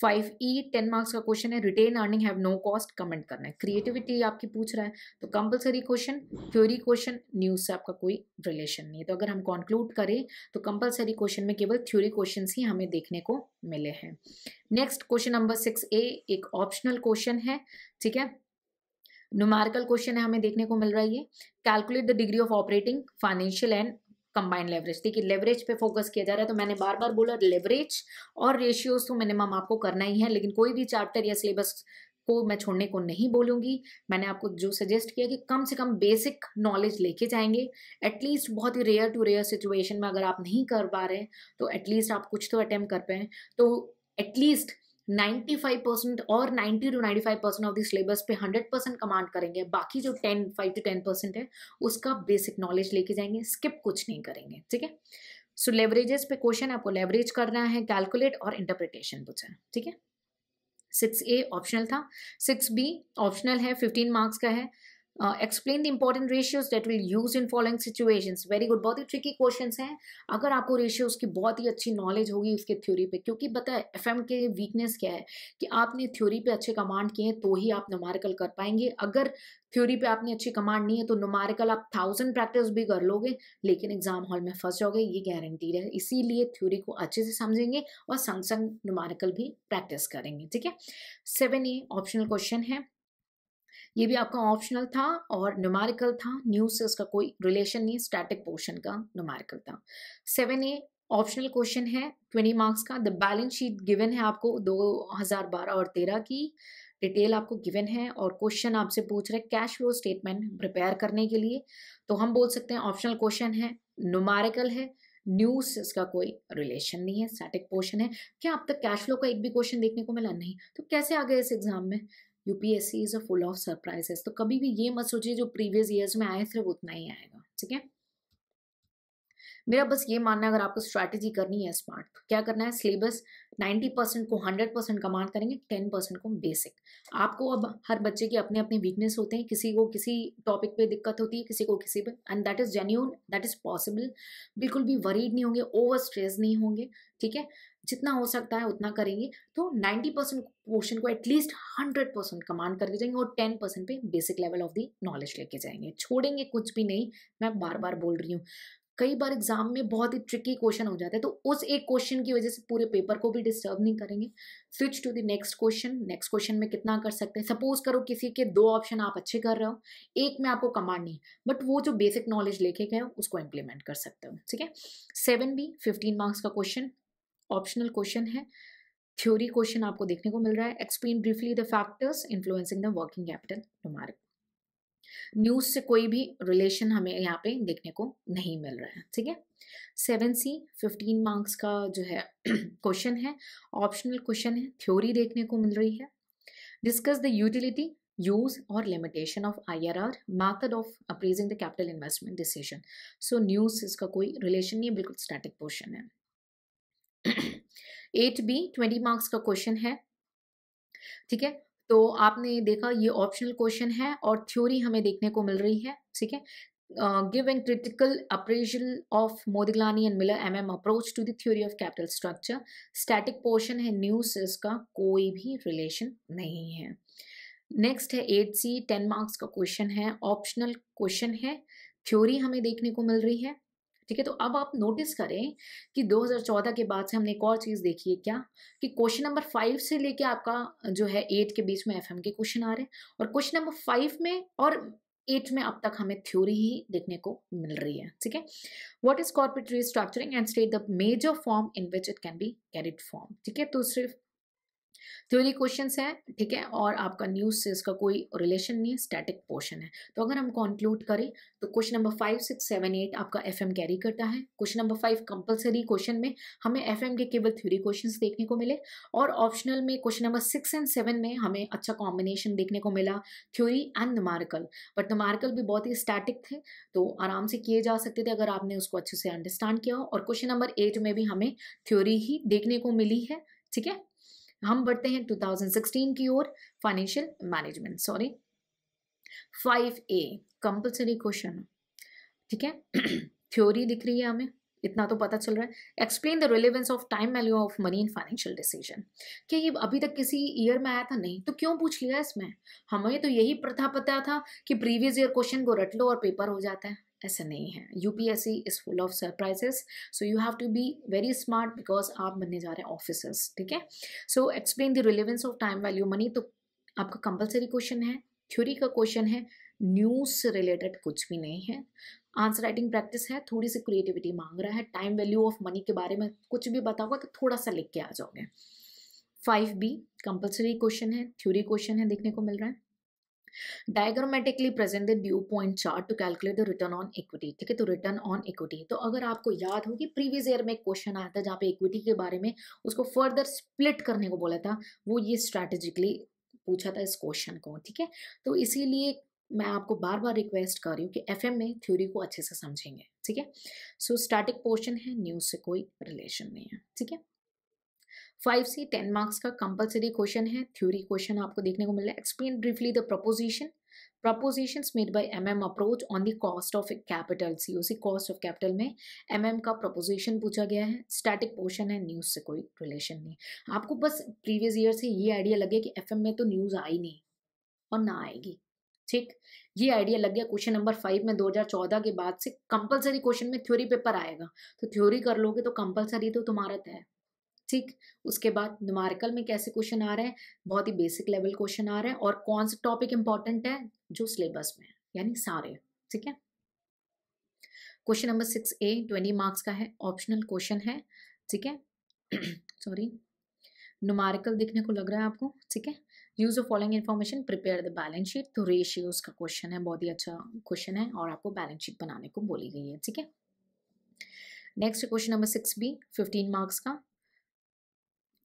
फाइव ई टेन मार्क्स का क्वेश्चन है retained earning have no cost comment करना है क्रिएटिविटी आपकी पूछ रहा है तो compulsory question theory question news से आपका कोई रिलेशन नहीं है तो अगर हम कॉन्क्लूड करें तो कंपलसरी क्वेश्चन में केवल थ्योरी क्वेश्चन ही हमें देखने को मिले हैं next question number six A एक ऑप्शनल क्वेश्चन है ठीक है नुमारिकल क्वेश्चन है हमें देखने को मिल रहा है ये calculate the degree of operating financial and combine leverage देखिए लेवरेज पे फोकस किया जा रहा है तो मैंने बार बार बोला लेवरेज और रेशियोज तो मिनिमम आपको करना ही है लेकिन कोई भी चैप्टर या सिलेबस को मैं छोड़ने को नहीं बोलूंगी मैंने आपको जो सजेस्ट किया कि कम से कम बेसिक नॉलेज लेके जाएंगे एटलीस्ट बहुत ही रेयर टू रेयर सिचुएशन में अगर आप नहीं कर पा रहे तो एटलीस्ट आप कुछ तो अटैम्प्ट कर पाए तो एटलीस्ट 95% और 90 टू 95% ऑफ द सिलेबस पे 100% कमांड करेंगे बाकी जो 10 5 टू 10% है उसका बेसिक नॉलेज लेके जाएंगे स्किप कुछ नहीं करेंगे ठीक है सो लेवरेजेस पे क्वेश्चन आपको लेवरेज करना है कैलकुलेट और इंटरप्रिटेशन पूछा है ठीक है सिक्स ए ऑप्शनल था सिक्स बी ऑप्शनल है फिफ्टीन मार्क्स का है Uh, explain the important ratios that we'll use in following situations. Very good. बहुत ही tricky questions हैं अगर आपको ratios की बहुत ही अच्छी knowledge होगी उसके थ्योरी पे क्योंकि बताए एफ एम के वीकनेस क्या है कि आपने थ्योरी पे अच्छे कमांड किए हैं तो ही आप नुमारिकल कर पाएंगे अगर थ्योरी पे आपने अच्छी कमांड नहीं है तो नुमारिकल आप थाउजेंड प्रैक्टिस भी कर लोगे लेकिन एग्जाम हॉल में फंस जाओगे ये गारंटीड है इसीलिए थ्योरी को अच्छे से समझेंगे और संग संग नुमारिकल भी प्रैक्टिस करेंगे ठीक है सेवन ए ऑप्शनल क्वेश्चन है ये भी आपका ऑप्शनल था और न्यूमारिकल था न्यूज से उसका कोई रिलेशन नहीं स्टैटिक पोर्शन का न्यूमारिकल था सेवन ए ऑप्शनल क्वेश्चन है ट्वेंटी मार्क्स का द बैलेंस शीट गिवन है आपको 2012 और 13 की डिटेल आपको गिवन है और क्वेश्चन आपसे पूछ रहे कैश फ्लो स्टेटमेंट प्रिपेयर करने के लिए तो हम बोल सकते हैं ऑप्शनल क्वेश्चन है नुमारिकल है न्यूज इसका कोई रिलेशन नहीं है स्टैटिक पोर्शन है क्या अब तक कैश फ्लो का एक भी क्वेश्चन देखने को मिला नहीं तो कैसे आ गए इस एग्जाम में UPSC is a full of surprises तो कभी भी ये मत सोचिए जो प्रीवियस ईयर्स में आए थे वो उतना ही आएगा ठीक है मेरा बस ये मानना है अगर आपको स्ट्रैटेजी करनी है स्मार्ट तो क्या करना है सिलेबस 90 परसेंट को 100 परसेंट कमांड करेंगे 10 परसेंट को बेसिक आपको अब हर बच्चे के अपने अपने वीकनेस होते हैं किसी को किसी टॉपिक पे दिक्कत होती है किसी को किसी पे and that is genuine that is possible बिल्कुल भी वरीड नहीं होंगे ओवर स्ट्रेस नहीं होंगे ठीक है जितना हो सकता है उतना करेंगे तो 90 परसेंट क्वेश्चन को एटलीस्ट 100 परसेंट कमांड करके जाएंगे और 10 परसेंट पे basic level of the knowledge लेके जाएंगे छोड़ेंगे कुछ भी नहीं मैं बार बार बोल रही हूँ कई बार एग्जाम में बहुत ही ट्रिकी क्वेश्चन हो जाता है तो उस एक क्वेश्चन की वजह से पूरे पेपर को भी डिस्टर्ब नहीं करेंगे switch to the next question next question में कितना कर सकते हैं सपोज करो किसी के दो ऑप्शन आप अच्छे कर रहे हो एक में आपको कमांड नहीं बट वो जो बेसिक नॉलेज लेके गए उसको इम्प्लीमेंट कर सकते हो ठीक है सेवन बी फिफ्टीन मार्क्स का क्वेश्चन ऑप्शनल क्वेश्चन है थ्योरी क्वेश्चन आपको देखने को मिल रहा है explain briefly the factors influencing the working capital tomorrow news से कोई भी रिलेशन हमें यहाँ पे देखने को नहीं मिल रहा है ठीक है सेवन सी फिफ्टीन मार्क्स का जो है क्वेश्चन है ऑप्शनल क्वेश्चन है थ्योरी देखने को मिल रही है डिस्कस द यूटिलिटी यूज और limitation of I R R method of appraising the capital investment decision so news इसका कोई रिलेशन नहीं बिल्कुल स्टैटिक क्वेश्चन है एट बी ट्वेंटी मार्क्स का क्वेश्चन है ठीक है तो आपने देखा ये ऑप्शनल क्वेश्चन है और थ्योरी हमें देखने को मिल रही है ठीक है give an critical appraisal of Modi and Miller MM approach to theory of capital structure static portion है न्यूज इसका कोई भी रिलेशन नहीं है नेक्स्ट है एट सी टेन मार्क्स का क्वेश्चन है ऑप्शनल क्वेश्चन है थ्योरी हमें देखने को मिल रही है ठीक है तो अब आप नोटिस करें कि 2014 के बाद से हमने एक और चीज़ देखी है क्या कि क्वेश्चन नंबर फाइव से लेके आपका जो है एट के बीच में एफ के क्वेश्चन आ रहे हैं और क्वेश्चन नंबर फाइव में और एट में अब तक हमें थ्योरी ही देखने को मिल रही है ठीक है what is corporate structuring and state the major form in which it can be carried form ठीक है तो सिर्फ थ्योरी तो क्वेश्चन हैं ठीक है और आपका न्यूज से इसका कोई रिलेशन नहीं है स्टैटिक पोर्शन है तो अगर हम कॉन्क्लूड करें तो question number five six seven eight आपका एफ कैरी करता है question number five compulsory question में हमें एफ के केवल थ्योरी क्वेश्चन देखने को मिले और ऑप्शनल में question number six and seven में हमें अच्छा कॉम्बिनेशन देखने को मिला थ्योरी एंड मार्कल बट मार्कल भी बहुत ही स्टैटिक थे तो आराम से किए जा सकते थे अगर आपने उसको अच्छे से अंडरस्टैंड किया और क्वेश्चन नंबर एट में भी हमें थ्योरी ही देखने को मिली है ठीक है हम बढ़ते हैं 2016 की ओर financial management sorry 5A compulsory question ठीक है थ्योरी दिख रही है हमें इतना तो पता चल रहा है explain the relevance of time value of money in financial decision क्या ये अभी तक किसी ईयर में आया था नहीं तो क्यों पूछ लिया इसमें हमें तो यही प्रथा पता था कि प्रीवियस ईयर क्वेश्चन को रट लो और पेपर हो जाता है ऐसे नहीं है UPSC is full of surprises so you have to be very smart because आप बनने जा रहे हैं ऑफिसर्स ठीक है so explain the relevance of time value money तो आपका कंपलसरी क्वेश्चन है थ्योरी का क्वेश्चन है न्यूज़ से रिलेटेड कुछ भी नहीं है आंसर राइटिंग प्रैक्टिस है थोड़ी सी क्रिएटिविटी मांग रहा है टाइम वैल्यू ऑफ मनी के बारे में कुछ भी बताओगे तो थोड़ा सा लिख के आ जाओगे फाइव बी कंपल्सरी क्वेश्चन है थ्योरी क्वेश्चन है देखने को मिल रहा है diagrammatically present the DuPont chart to calculate the return on equity ठीक है तो रिटर्न ऑन इक्विटी तो अगर आपको याद हो कि प्रीवियस ईयर में एक क्वेश्चन आया था जहाँ पे इक्विटी के बारे में उसको फर्दर स्प्लिट करने को बोला था वो ये स्ट्रेटेजिकली पूछा था इस क्वेश्चन को ठीक है तो इसीलिए मैं आपको बार बार रिक्वेस्ट कर रही हूँ कि एफ में थ्योरी को अच्छे से समझेंगे ठीक है सो स्टैटिक पोर्शन है न्यूज़ से कोई रिलेशन नहीं है ठीक है फाइव से टेन मार्क्स का कंपलसरी क्वेश्चन है थ्योरी क्वेश्चन आपको देखने को मिल रहा है explain briefly the proposition propositions made M M approach on the cost of capital see उसी कॉस्ट ऑफ कैपिटल में एम का प्रपोजिशन पूछा गया है स्टैटिक पोर्शन है न्यूज़ से कोई रिलेशन नहीं आपको बस प्रीवियस ईयर से ये आइडिया लगे कि एफ एम में तो न्यूज़ आई नहीं और ना आएगी ठीक ये आइडिया लग गया क्वेश्चन नंबर फाइव में दो हजार चौदह के बाद से कंपलसरी क्वेश्चन में थ्योरी पेपर आएगा तो थ्योरी कर लोगे तो कंपलसरी तो तुम्हारा तय ठीक उसके बाद नुमारिकल में कैसे क्वेश्चन आ रहे हैं बहुत ही बेसिक लेवल क्वेश्चन आ रहे हैं और कौन सा टॉपिक इंपॉर्टेंट है जो सिलेबस में है यानी सारे ठीक है question number six A twenty marks का है ऑप्शनल क्वेश्चन है ठीक है सॉरी नुमारिकल देखने को लग रहा है आपको ठीक है use of following information prepare the balance sheet तो रेशियोज का क्वेश्चन है बहुत ही अच्छा क्वेश्चन है और आपको बैलेंस शीट बनाने को बोली गई है ठीक है next question number six B fifteen marks का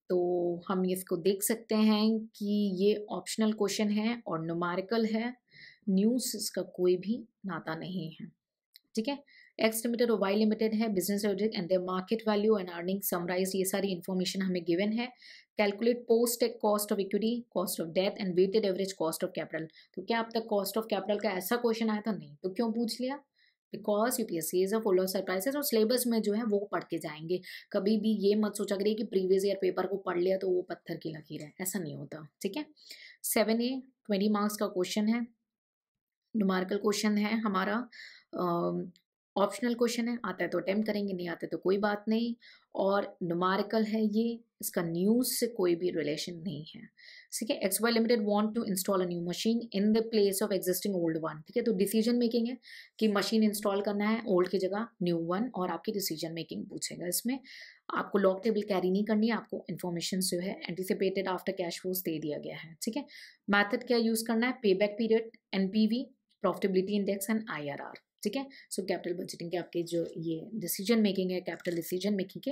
तो हम इसको देख सकते हैं कि ये ऑप्शनल क्वेश्चन है और नुमारिकल है न्यूज इसका कोई भी नाता नहीं है ठीक है एक्स लिमिटेड और वाई लिमिटेड है business and the market value and earning summarize ये सारी इन्फॉर्मेशन हमें गिवन है कैलकुलेट पोस्ट एक cost of equity cost of debt and weighted average cost of capital तो क्या अब तक कॉस्ट ऑफ कैपिटल का ऐसा क्वेश्चन आया था नहीं तो क्यों पूछ लिया because UPSC is a full of surprises और सिलेबस में जो है वो पढ़ के जाएंगे कभी भी ये मत सोचा करिए कि प्रीवियस ईयर पेपर को पढ़ लिया तो वो पत्थर की लकीर है ऐसा नहीं होता ठीक है सेवन ए ट्वेंटी मार्क्स का क्वेश्चन है नुमार्कल क्वेश्चन है हमारा ऑप्शनल क्वेश्चन है आता है तो अटैम्प्ट करेंगे नहीं आता तो कोई बात नहीं और नुमारिकल है ये इसका न्यूज से कोई भी रिलेशन नहीं है ठीक है X Y limited want to install a new machine in the place of existing old one ठीक है तो डिसीजन मेकिंग है कि मशीन इंस्टॉल करना है ओल्ड की जगह न्यू वन और आपकी डिसीजन मेकिंग पूछेगा इसमें आपको लॉक टेबल कैरी नहीं करनी है आपको इन्फॉर्मेशन जो है एंटिसिपेटेड आफ्टर कैश फोर्स दे दिया गया है ठीक है मैथड क्या यूज़ करना है पे back period N P V profitability index and I R R ठीक है सो कैपिटल बजटिंग के आपके जो ये डिसीजन मेकिंग है कैपिटल डिसीजन मेकिंग के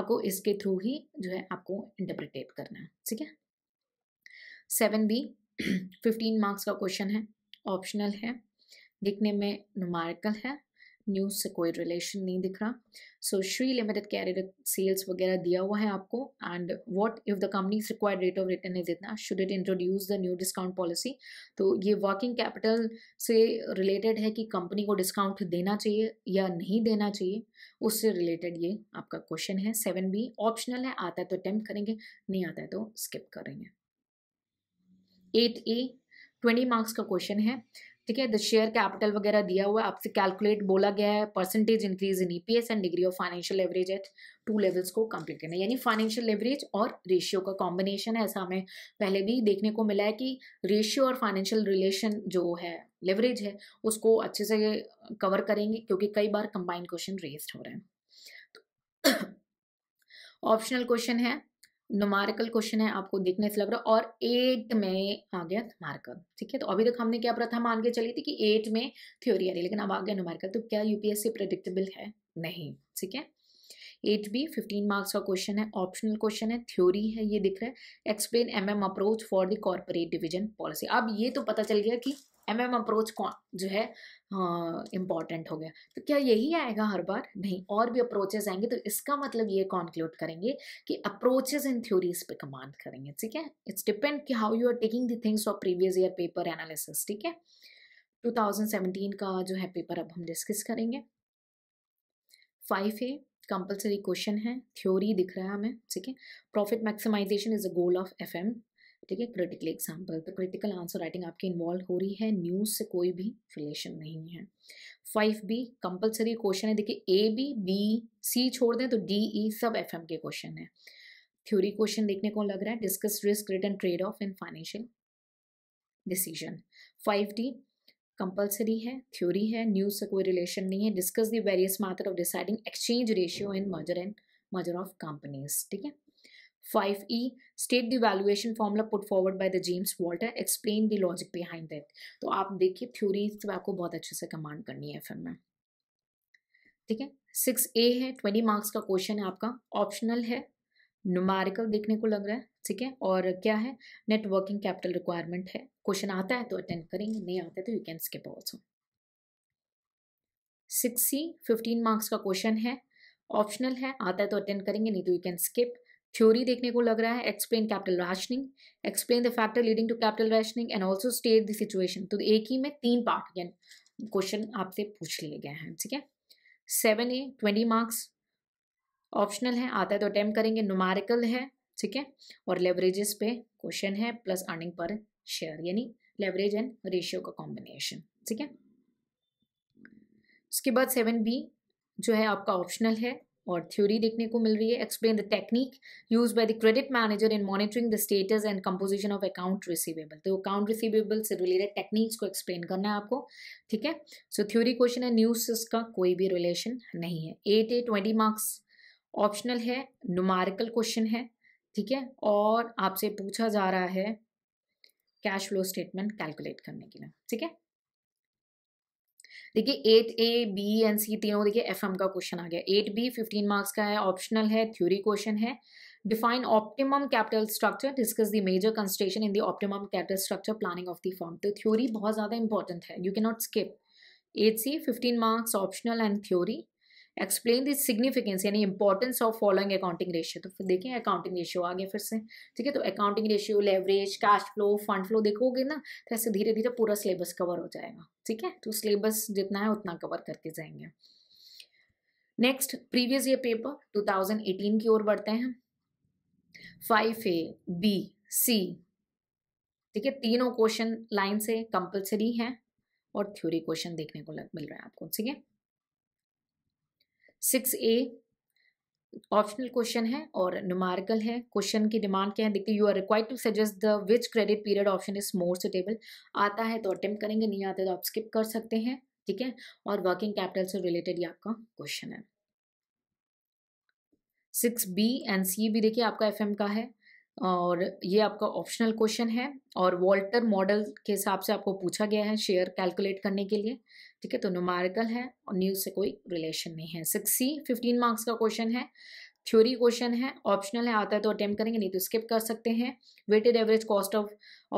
आपको इसके थ्रू ही जो है आपको इंटरप्रिटेट करना है ठीक है सेवन बी फिफ्टीन मार्क्स का क्वेश्चन है ऑप्शनल है दिखने में नुमारिकल है न्यूज से कोई रिलेशन नहीं दिख रहा so Shree limited career sales वगैरह दिया हुआ है आपको and what if the company required rate of return is इतना should it introduce the new discount policy तो ये वर्किंग कैपिटल से रिलेटेड है कि कंपनी को डिस्काउंट देना चाहिए या नहीं देना चाहिए उससे रिलेटेड ये आपका क्वेश्चन है सेवन बी ऑप्शनल है आता है तो अटैम्प्ट करेंगे नहीं आता है तो स्किप करेंगे एट ए ट्वेंटी मार्क्स का क्वेश्चन है ठीक है द शेयर कैपिटल वगैरह दिया हुआ है आपसे कैलकुलेट बोला गया है percentage increase in EPS and degree of financial average at two levels को कंप्लीट करना यानी फाइनेंशियल एवरेज और रेशियो का कॉम्बिनेशन है ऐसा हमें पहले भी देखने को मिला है कि रेशियो और फाइनेंशियल रिलेशन जो है लेवरेज है उसको अच्छे से कवर करेंगे क्योंकि कई बार कंबाइंड क्वेश्चन रेस्ड हो रहे हैं ऑप्शनल तो क्वेश्चन है नुमारिकल क्वेश्चन है आपको देखने से लग रहा है और एट में आ गया मार्कर ठीक है तो अभी तक हमने क्या प्रथा मान के चली थी कि एट में थ्योरी आ रही लेकिन अब आ गया नुमारिकल तो क्या यूपीएससी प्रेडिक्टेबल है नहीं ठीक है एट बी फिफ्टीन मार्क्स का क्वेश्चन है ऑप्शनल क्वेश्चन है थ्योरी है ये दिख रहा है explain M M approach for the corporate division policy अब ये तो पता चल गया कि एम एम अप्रोच कौन जो है इम्पॉर्टेंट हो गया तो क्या यही आएगा हर बार नहीं और भी अप्रोचेज आएंगे तो इसका मतलब ये कॉन्क्लूड करेंगे कि अप्रोचेज इन थ्योरीज पे कमांड करेंगे ठीक है इट्स डिपेंड कि how you are taking the things of previous year paper analysis ठीक है 2017 का जो है पेपर अब हम डिस्कस करेंगे फाइव ए कंपलसरी क्वेश्चन है थ्योरी दिख रहा है हमें ठीक है profit maximization is a goal of F M ठीक है क्रिटिकल एग्जाम्पल तो क्रिटिकल आंसर राइटिंग आपकी इन्वॉल्व हो रही है न्यूज़ से कोई भी रिलेशन नहीं है फाइव बी कंपलसरी क्वेश्चन है देखिए ए बी बी सी छोड़ दें तो डी ई e, सब एफ के क्वेश्चन है थ्योरी क्वेश्चन देखने को लग रहा है discuss risk return trade off in financial decision five D compulsory है थ्योरी है न्यूज से कोई रिलेशन नहीं है discuss the various method of deciding exchange ratio in merger and merger of companies ठीक है 5e e, state the valuation formula put forward by the James Walter explain the logic behind that तो आप देखिए theories तो आपको बहुत अच्छे से कमांड करनी है एफएम में ठीक है सिक्स ए है ट्वेंटी मार्क्स का क्वेश्चन है आपका ऑप्शनल है नुमारिकल देखने को लग रहा है ठीक है और क्या है नेटवर्किंग कैपिटल रिक्वायरमेंट है क्वेश्चन आता है तो अटेंड करेंगे नहीं आता है तो you can skip also six C fifteen marks का क्वेश्चन है ऑप्शनल है आता है तो अटेंड करेंगे नहीं तो यू कैन स्किप थ्योरी देखने को लग रहा है explain capital rationing explain the factor leading to capital rationing and also state the situation तो एक ही में तीन पार्ट यानी क्वेश्चन आपसे पूछ लिए गए हैं ठीक है seven A twenty marks optional है आता है तो अटेम्प करेंगे नुमारिकल है ठीक है और लेवरेजेस पे क्वेश्चन है प्लस अर्निंग पर शेयर यानी लेवरेज एंड रेशियो का कॉम्बिनेशन ठीक है उसके बाद सेवन बी जो है आपका ऑप्शनल है और थ्योरी देखने को मिल रही है explain the technique use by the credit manager in monitoring the status and composition of account receivable तो अकाउंट रिसीवेबल से रिलेटेड टेक्निक्स को एक्सप्लेन करना है आपको ठीक है सो थ्योरी क्वेश्चन है न्यूज का कोई भी रिलेशन नहीं है eight A twenty marks optional है नुमारिकल क्वेश्चन है ठीक है और आपसे पूछा जा रहा है कैश फ्लो स्टेटमेंट कैलकुलेट करने के लिए ठीक है देखिए eight A B and C तीनों देखिए एफ का क्वेश्चन आ गया एट बी फिफ्टीन मार्क्स का है ऑप्शनल है थ्योरी क्वेश्चन है define optimum capital structure discuss the major consideration in the optimum capital structure planning of the firm तो थ्योरी बहुत ज़्यादा इंपॉर्टेंट है you you skip eight 8c 15 मार्क्स optional and theory explain the significance यानी importance of following accounting ratio तो फिर देखें अकाउंटिंग रेशियो आ गया फिर से ठीक है तो accounting ratio leverage cash flow fund flow देखोगे ना तो ऐसे धीरे धीरे पूरा सिलेबस कवर हो जाएगा ठीक है तो सिलेबस जितना है उतना कवर करके जाएंगे नेक्स्ट प्रीवियस ईयर पेपर 2018 की ओर बढ़ते हैं फाइव ए बी सी ठीक है तीनों क्वेश्चन लाइन से कंपलसरी है और थ्योरी क्वेश्चन देखने को मिल रहा है आपको ठीक है सिक्स ए ऑप्शनल क्वेश्चन है और नुमारिकल है क्वेश्चन की डिमांड क्या है देखिए you are required to suggest the which credit period option is more suitable आता है तो अटेम्प्ट करेंगे नहीं आते तो आप स्किप कर सकते हैं ठीक है और वर्किंग कैपिटल से रिलेटेड ये आपका क्वेश्चन है सिक्स बी एंड सी भी देखिए आपका एफ का है और ये आपका ऑप्शनल क्वेश्चन है और वॉल्टर मॉडल के हिसाब से आपको पूछा गया है शेयर कैलकुलेट करने के लिए ठीक है तो नोमारिकल है और न्यूज से कोई रिलेशन नहीं है सिक्स सी फिफ्टीन मार्क्स का क्वेश्चन है थ्योरी क्वेश्चन है ऑप्शनल है आता है तो अटेम्प्ट करेंगे नहीं तो स्किप कर सकते हैं weighted average cost of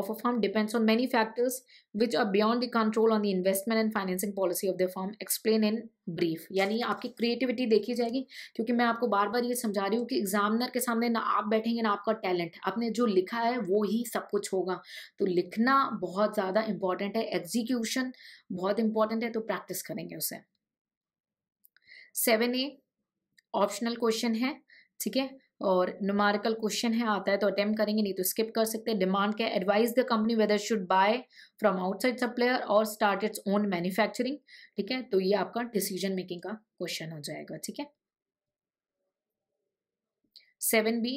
of a firm depends on many factors which are beyond the control on the investment and financing policy of the firm explain in brief यानी आपकी क्रिएटिविटी देखी जाएगी क्योंकि मैं आपको बार बार ये समझा रही हूँ कि एग्जामिनर के सामने ना आप बैठेंगे ना आपका टैलेंट आपने जो लिखा है वो ही सब कुछ होगा तो लिखना बहुत ज़्यादा इंपॉर्टेंट है एग्जीक्यूशन बहुत इंपॉर्टेंट है तो प्रैक्टिस करेंगे उसे सेवन ए ऑप्शनल क्वेश्चन है ठीक है और नुमारिकल क्वेश्चन है आता है तो अटेम्प्ट करेंगे नहीं तो स्किप कर सकते हैं डिमांड क्या advise the company whether should buy from outside supplier और स्टार्ट इट्स ओन मैन्युफैक्चरिंग ठीक है तो ये आपका डिसीजन मेकिंग का क्वेश्चन हो जाएगा ठीक है सेवन बी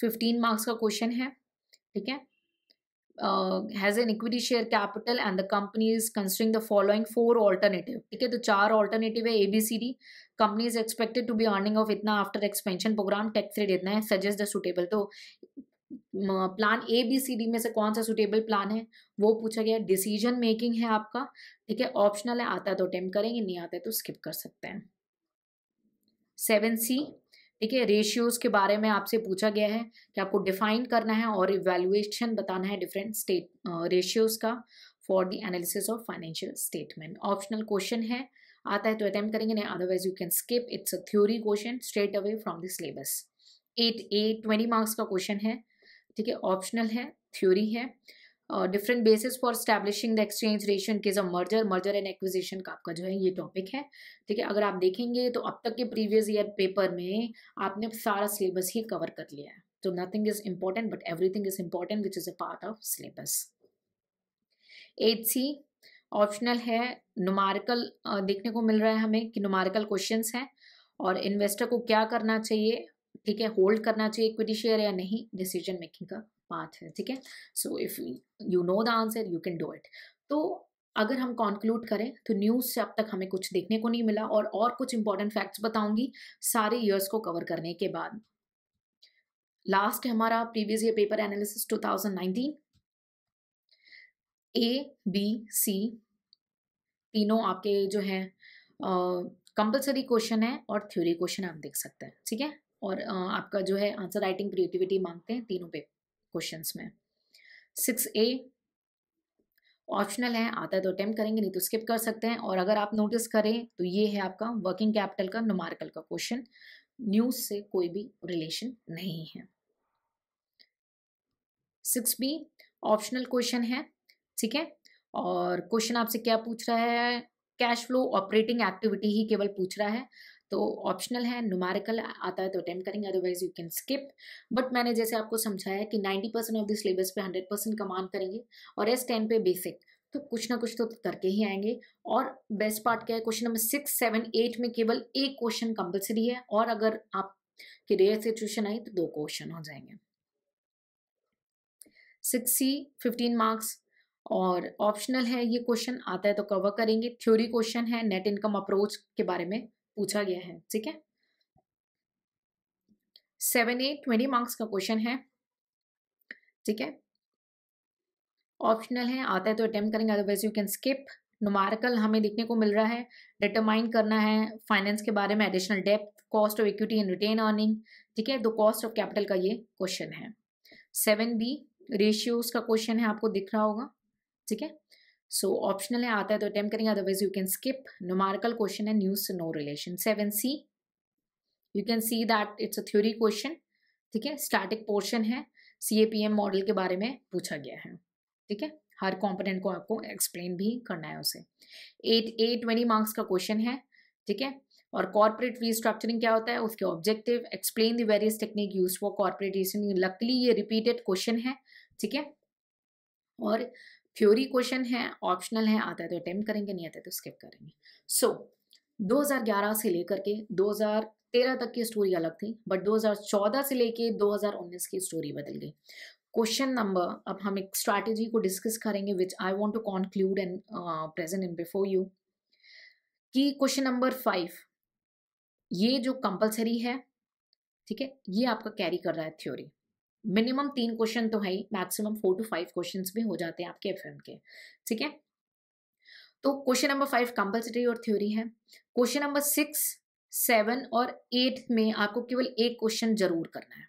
फिफ्टीन मार्क्स का क्वेश्चन है ठीक है has an equity share capital and the company is considering the following four alternative ठीक है तो चार ऑल्टरनेटिव है A B C D company is expected to be earning of इतना after expansion program tax rate इतना है suggest the suitable तो plan A B C D में से कौन सा सुटेबल प्लान है वो पूछा गया डिसीजन मेकिंग है आपका ठीक है ऑप्शनल है आता है तो अटेम्प्ट करेंगे नहीं आता है तो स्किप कर सकते हैं सेवन सी ठीक है रेशियोज के बारे में आपसे पूछा गया है कि आपको डिफाइन करना है और इवेल्युएशन बताना है डिफरेंट स्टेट रेशियोज का for the analysis of financial statement optional question है आता है तो अटैम्प्ट करेंगे नहीं otherwise you can skip it's a theory question straight away from the syllabus eight A twenty marks का क्वेश्चन है ठीक है ऑप्शनल है थ्योरी है different basis for establishing the exchange रेशन case of merger merger and acquisition का आपका जो है ये टॉपिक है ठीक है अगर आप देखेंगे तो अब तक के प्रीवियस ईयर पेपर में आपने सारा सिलेबस ही कवर कर लिया है तो nothing is important but everything is important which is a part of syllabus eight C optional है नुमारिकल देखने को मिल रहा है हमें कि नुमारिकल क्वेश्चन हैं और इन्वेस्टर को क्या करना चाहिए ठीक है होल्ड करना चाहिए इक्विटी शेयर या नहीं डिसीजन मेकिंग का पार्ट है ठीक है so if you know the answer you can do it तो अगर हम कॉन्क्लूड करें तो न्यूज़ से अब तक हमें कुछ देखने को नहीं मिला और और कुछ इंपॉर्टेंट फैक्ट्स बताऊंगी सारे ईयर्स को कवर करने के बाद लास्ट हमारा previous year paper analysis 2019 A B C तीनों आपके जो है कंपलसरी क्वेश्चन है और थ्योरी क्वेश्चन आप देख सकते हैं ठीक है और uh, आपका जो है आंसर राइटिंग क्रिएटिविटी मांगते हैं तीनों पे क्वेश्चन में सिक्स ए ऑप्शनल है आता है तो अटेम्प्ट करेंगे नहीं तो स्किप कर सकते हैं और अगर आप नोटिस करें तो ये है आपका वर्किंग कैपिटल का नुमारकल का क्वेश्चन न्यूज से कोई भी रिलेशन नहीं है सिक्स बी ऑप्शनल क्वेश्चन है ठीक है और क्वेश्चन आपसे क्या पूछ रहा है कैश फ्लो ऑपरेटिंग एक्टिविटी ही केवल पूछ रहा है तो ऑप्शनल है नुमारिकल आता है तो अटेम्प्ट करेंगे otherwise you can skip but मैंने जैसे आपको समझाया कि 90 परसेंट ऑफ द सिलेबस पे 100 परसेंट कमांड करेंगे और एस टेन पे बेसिक तो कुछ ना कुछ तो करके ही आएंगे और बेस्ट पार्ट क्या है question number six seven eight में केवल एक क्वेश्चन कंपल्सरी है और अगर आप की रेयर सिचुएशन आई तो दो क्वेश्चन हो जाएंगे सिक्स सी फिफ्टीन मार्क्स और ऑप्शनल है ये क्वेश्चन आता है तो कवर करेंगे थ्योरी क्वेश्चन है नेट इनकम अप्रोच के बारे में पूछा गया है ठीक है सेवन एट ट्वेंटी मार्क्स का क्वेश्चन है ठीक है ऑप्शनल है आता है तो अटेम्प्ट करेंगे otherwise you can skip numerical हमें देखने को मिल रहा है डिटरमाइन करना है फाइनेंस के बारे में एडिशनल डेप्थ cost of equity and retained earning ठीक है दो कॉस्ट ऑफ कैपिटल का ये क्वेश्चन है सेवन बी रेशियोज का क्वेश्चन है आपको दिख रहा होगा ठीक है सो ऑप्शनल है आता है तो अटेम्प करेंगे otherwise you can skip numerical question है news no relation seven C you can see that it's a theory question ठीक है स्टैटिक पोर्शन है C A P M model के बारे में पूछा गया है ठीक है हर कॉम्पोनेंट को आपको एक्सप्लेन भी करना है उसे एट ए ट्वेंटी मार्क्स का क्वेश्चन है ठीक है और कॉर्पोरेट रीस्ट्रक्चरिंग क्या होता है उसके objective explain the various technique use for corporate luckily ये रिपीटेड क्वेश्चन है ठीक है और थ्योरी क्वेश्चन है ऑप्शनल है आता है तो अटेम्प्ट करेंगे नहीं आता है तो स्किप करेंगे सो so, 2011 से लेकर के 2013 तक की स्टोरी अलग थी बट 2014 से लेके 2019 की स्टोरी बदल गई क्वेश्चन नंबर अब हम एक स्ट्रैटेजी को डिस्कस करेंगे which I want to conclude and present in before you कि क्वेश्चन नंबर फाइव ये जो कंपलसरी है ठीक है ये आपका कैरी कर रहा है थ्योरी मिनिमम तीन क्वेश्चन तो है ही maximum four to five question भी हो जाते हैं आपके एफ के ठीक है तो क्वेश्चन नंबर फाइव कंपल्सरी और थ्योरी है क्वेश्चन नंबर सिक्स सेवन और एट में आपको केवल एक क्वेश्चन जरूर करना है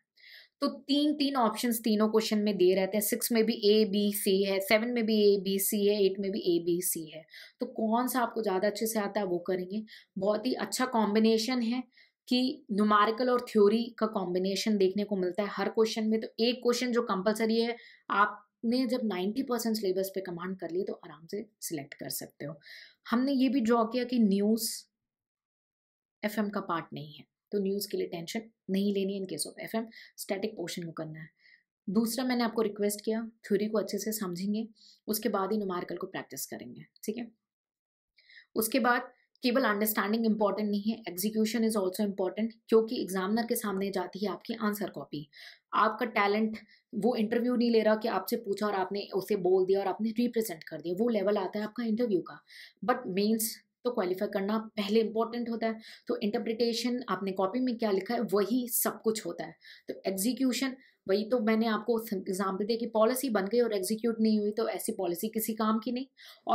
तो तीन तीन ऑप्शंस तीनों क्वेश्चन में दे रहते हैं सिक्स में भी ए बी सी है सेवन में भी ए बी सी है एट में भी ए बी सी है तो कौन सा आपको ज़्यादा अच्छे से आता है वो करेंगे बहुत ही अच्छा कॉम्बिनेशन है कि नुमारिकल और थ्योरी का कॉम्बिनेशन देखने को मिलता है हर क्वेश्चन में तो एक क्वेश्चन जो कंपलसरी है आप ने जब 90 परसेंट सिलेबस पे कमांड कर लिए तो आराम से सिलेक्ट कर सकते हो हमने ये भी ड्रॉ किया कि न्यूज़ एफएम का पार्ट नहीं है तो न्यूज़ के लिए टेंशन नहीं लेनी in case of FM static portion को करना है दूसरा मैंने आपको रिक्वेस्ट किया थ्योरी को अच्छे से समझेंगे उसके बाद ही नुमारकल को प्रैक्टिस करेंगे ठीक है उसके बाद केवल अंडरस्टैंडिंग इंपॉर्टेंट नहीं है एग्जीक्यूशन इज ऑल्सो इंपॉर्टेंट क्योंकि एग्जामिनर के सामने जाती है आपकी आंसर कॉपी आपका टैलेंट वो इंटरव्यू नहीं ले रहा कि आपसे पूछा और आपने उसे बोल दिया और आपने रिप्रेजेंट कर दिया वो लेवल आता है आपका इंटरव्यू का बट मेन्स तो क्वालिफाई करना पहले इंपॉर्टेंट होता है तो इंटरप्रिटेशन आपने कॉपी में क्या लिखा है वही सब कुछ होता है तो एग्जीक्यूशन वही तो मैंने आपको एग्जाम्पल दिया कि पॉलिसी बन गई और एग्जीक्यूट नहीं हुई तो ऐसी पॉलिसी किसी काम की नहीं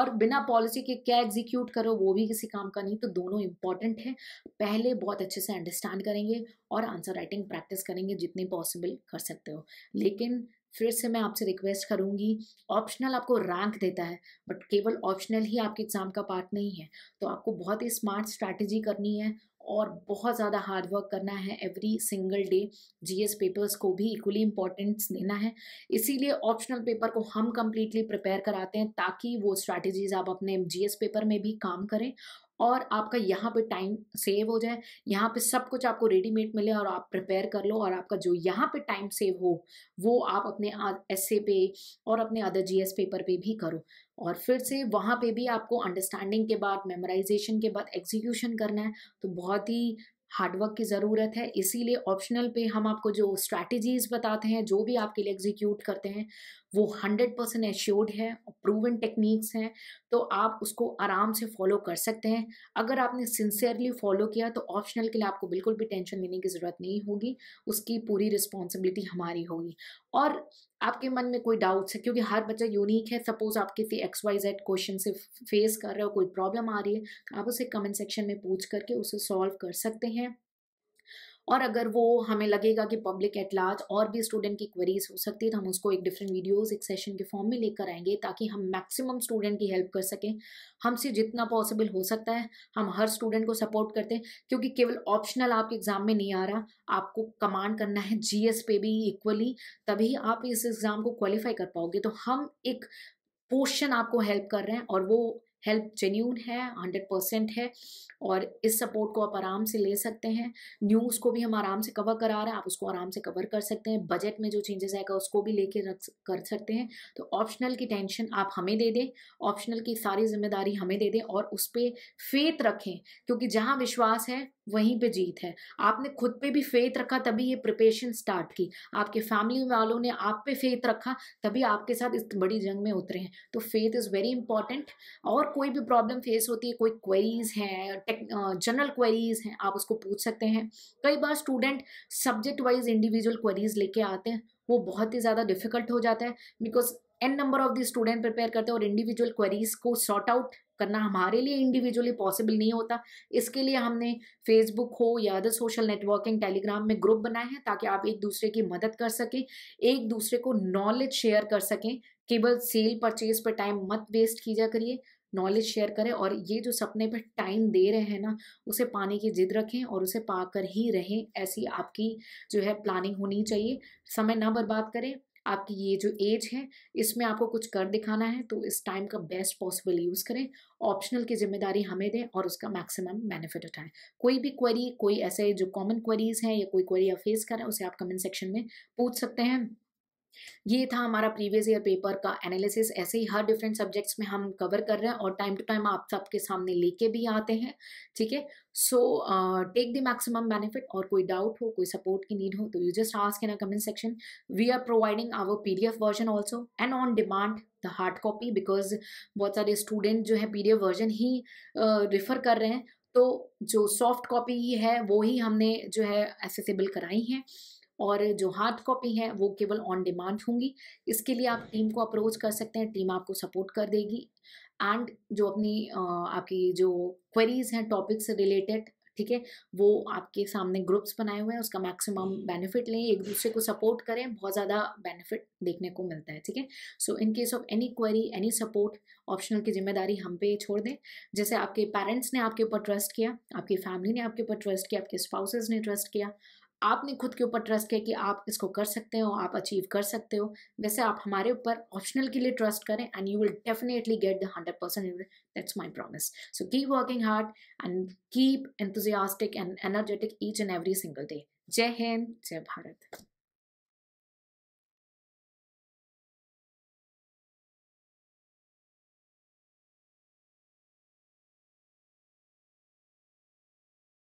और बिना पॉलिसी के क्या एग्जीक्यूट करो वो भी किसी काम का नहीं तो दोनों इंपॉर्टेंट है पहले बहुत अच्छे से अंडरस्टैंड करेंगे और आंसर राइटिंग प्रैक्टिस करेंगे जितनी पॉसिबल कर सकते हो लेकिन फिर से मैं आपसे रिक्वेस्ट करूंगी ऑप्शनल आपको रैंक देता है बट केवल ऑप्शनल ही आपके एग्ज़ाम का पार्ट नहीं है तो आपको बहुत ही स्मार्ट स्ट्रैटेजी करनी है और बहुत ज़्यादा हार्डवर्क करना है every single day GS papers को भी इक्वली इम्पोर्टेंस देना है इसीलिए ऑप्शनल पेपर को हम कम्प्लीटली प्रिपेयर कराते हैं ताकि वो स्ट्रैटेजीज आप अपने जीएस पेपर में भी काम करें और आपका यहाँ पे टाइम सेव हो जाए यहाँ पे सब कुछ आपको रेडीमेड मिले और आप प्रिपेयर कर लो और आपका जो यहाँ पे टाइम सेव हो वो आप अपने एस पे और अपने अदर जीएस पेपर पे भी करो और फिर से वहाँ पे भी आपको अंडरस्टैंडिंग के बाद मेमोराइजेशन के बाद एग्जीक्यूशन करना है तो बहुत ही हार्डवर्क की ज़रूरत है इसीलिए ऑप्शनल पे हम आपको जो स्ट्रैटेजीज बताते हैं जो भी आपके लिए एग्जीक्यूट करते हैं वो हंड्रेड परसेंट एश्योर्ड है प्रूवन टेक्निक्स हैं तो आप उसको आराम से फॉलो कर सकते हैं अगर आपने सिंसियरली फॉलो किया तो ऑप्शनल के लिए आपको बिल्कुल भी टेंशन लेने की ज़रूरत नहीं होगी उसकी पूरी रिस्पॉन्सिबिलिटी हमारी होगी और आपके मन में कोई डाउट्स है क्योंकि हर बच्चा यूनिक है सपोज आप किसी एक्स वाई जेड क्वेश्चन से फेस कर रहे हो कोई प्रॉब्लम आ रही है तो आप उसे कमेंट सेक्शन में पूछ करके उसे सॉल्व कर सकते हैं और अगर वो हमें लगेगा कि पब्लिक एट लार्ज और भी स्टूडेंट की क्वेरीज हो सकती है तो हम उसको एक डिफरेंट वीडियोस एक सेशन के फॉर्म में लेकर आएंगे ताकि हम मैक्सिमम स्टूडेंट की हेल्प कर सकें हमसे जितना पॉसिबल हो सकता है हम हर स्टूडेंट को सपोर्ट करते हैं क्योंकि केवल ऑप्शनल आपके एग्ज़ाम में नहीं आ रहा आपको कमांड करना है जी पे भी इक्वली तभी आप इस एग्ज़ाम को क्वालिफाई कर पाओगे तो हम एक पोर्शन आपको हेल्प कर रहे हैं और वो हेल्प जेन्यून है हंड्रेड परसेंट है और इस सपोर्ट को आप आराम से ले सकते हैं न्यूज़ को भी हम आराम से कवर करा रहे हैं आप उसको आराम से कवर कर सकते हैं बजट में जो चेंजेस आएगा उसको भी लेके रख कर सकते हैं तो ऑप्शनल की टेंशन आप हमें दे दें ऑप्शनल की सारी जिम्मेदारी हमें दे दें और उस पर फेत रखें क्योंकि जहाँ विश्वास है वहीं पे जीत है आपने खुद पे भी फेथ रखा तभी ये प्रिपेशन स्टार्ट की आपके फैमिली वालों ने आप पे फेथ रखा तभी आपके साथ इस बड़ी जंग में उतरे हैं तो फेथ इज़ वेरी इंपॉर्टेंट और कोई भी प्रॉब्लम फेस होती है कोई क्वेरीज हैं जनरल क्वेरीज हैं आप उसको पूछ सकते हैं कई बार student subject wise individual queries लेके आते हैं वो बहुत ही ज़्यादा डिफिकल्ट हो जाता है because an number of the student prepare करते हैं और इंडिविजुअल क्वेरीज को सॉर्ट आउट करना हमारे लिए इंडिविजुअली पॉसिबल नहीं होता इसके लिए हमने फेसबुक हो या अदर सोशल नेटवर्किंग टेलीग्राम में ग्रुप बनाए हैं ताकि आप एक दूसरे की मदद कर सकें एक दूसरे को नॉलेज शेयर कर सकें केवल सेल परचेज पर टाइम मत वेस्ट जा करिए नॉलेज शेयर करें और ये जो सपने पर टाइम दे रहे हैं ना उसे पाने की जिद रखें और उसे पाकर ही रहें ऐसी आपकी जो है प्लानिंग होनी चाहिए समय ना बर्बाद करें आपकी ये जो एज है इसमें आपको कुछ कर दिखाना है तो इस टाइम का बेस्ट पॉसिबल यूज़ करें ऑप्शनल की जिम्मेदारी हमें दें और उसका मैक्सिमम बेनिफिट उठाएं कोई भी क्वेरी कोई ऐसे जो कॉमन क्वेरीज हैं या कोई क्वेरी आप फेस करें उसे आप कमेंट सेक्शन में पूछ सकते हैं ये था हमारा प्रीवियस ईयर पेपर का एनालिसिस ऐसे ही हर डिफरेंट सब्जेक्ट्स में हम कवर कर रहे हैं और टाइम टू टाइम आप सबके सामने लेके भी आते हैं ठीक है so take the maximum benefit और कोई डाउट हो कोई सपोर्ट की नीड हो तो you just ask in a comment section we are providing our PDF version also and on demand the hard copy because बहुत सारे स्टूडेंट जो है पीडीएफ वर्जन ही रिफर uh, कर रहे हैं तो जो सॉफ्ट कॉपी है वो ही हमने जो है एसेसिबल कराई है और जो हार्ड कॉपी है वो केवल ऑन डिमांड होंगी इसके लिए आप टीम को अप्रोच कर सकते हैं टीम आपको सपोर्ट कर देगी एंड जो अपनी आपकी जो क्वेरीज हैं टॉपिक से रिलेटेड ठीक है वो आपके सामने ग्रुप्स बनाए हुए हैं उसका मैक्सिमम बेनिफिट लें एक दूसरे को सपोर्ट करें बहुत ज़्यादा बेनिफिट देखने को मिलता है ठीक है so in case of any query any support optional की जिम्मेदारी हम पे छोड़ दें जैसे आपके पेरेंट्स ने आपके ऊपर ट्रस्ट किया आपकी फैमिली ने आपके ऊपर ट्रस्ट किया आपके स्पाउसेज ने ट्रस्ट किया आपने खुद के ऊपर ट्रस्ट किया कि आप इसको कर सकते हो आप अचीव कर सकते हो वैसे आप हमारे ऊपर ऑप्शनल के लिए ट्रस्ट करें and you will definitely get the hundred percent that's my promise so keep working hard and keep enthusiastic and energetic each and every single day जय हिंद जय भारत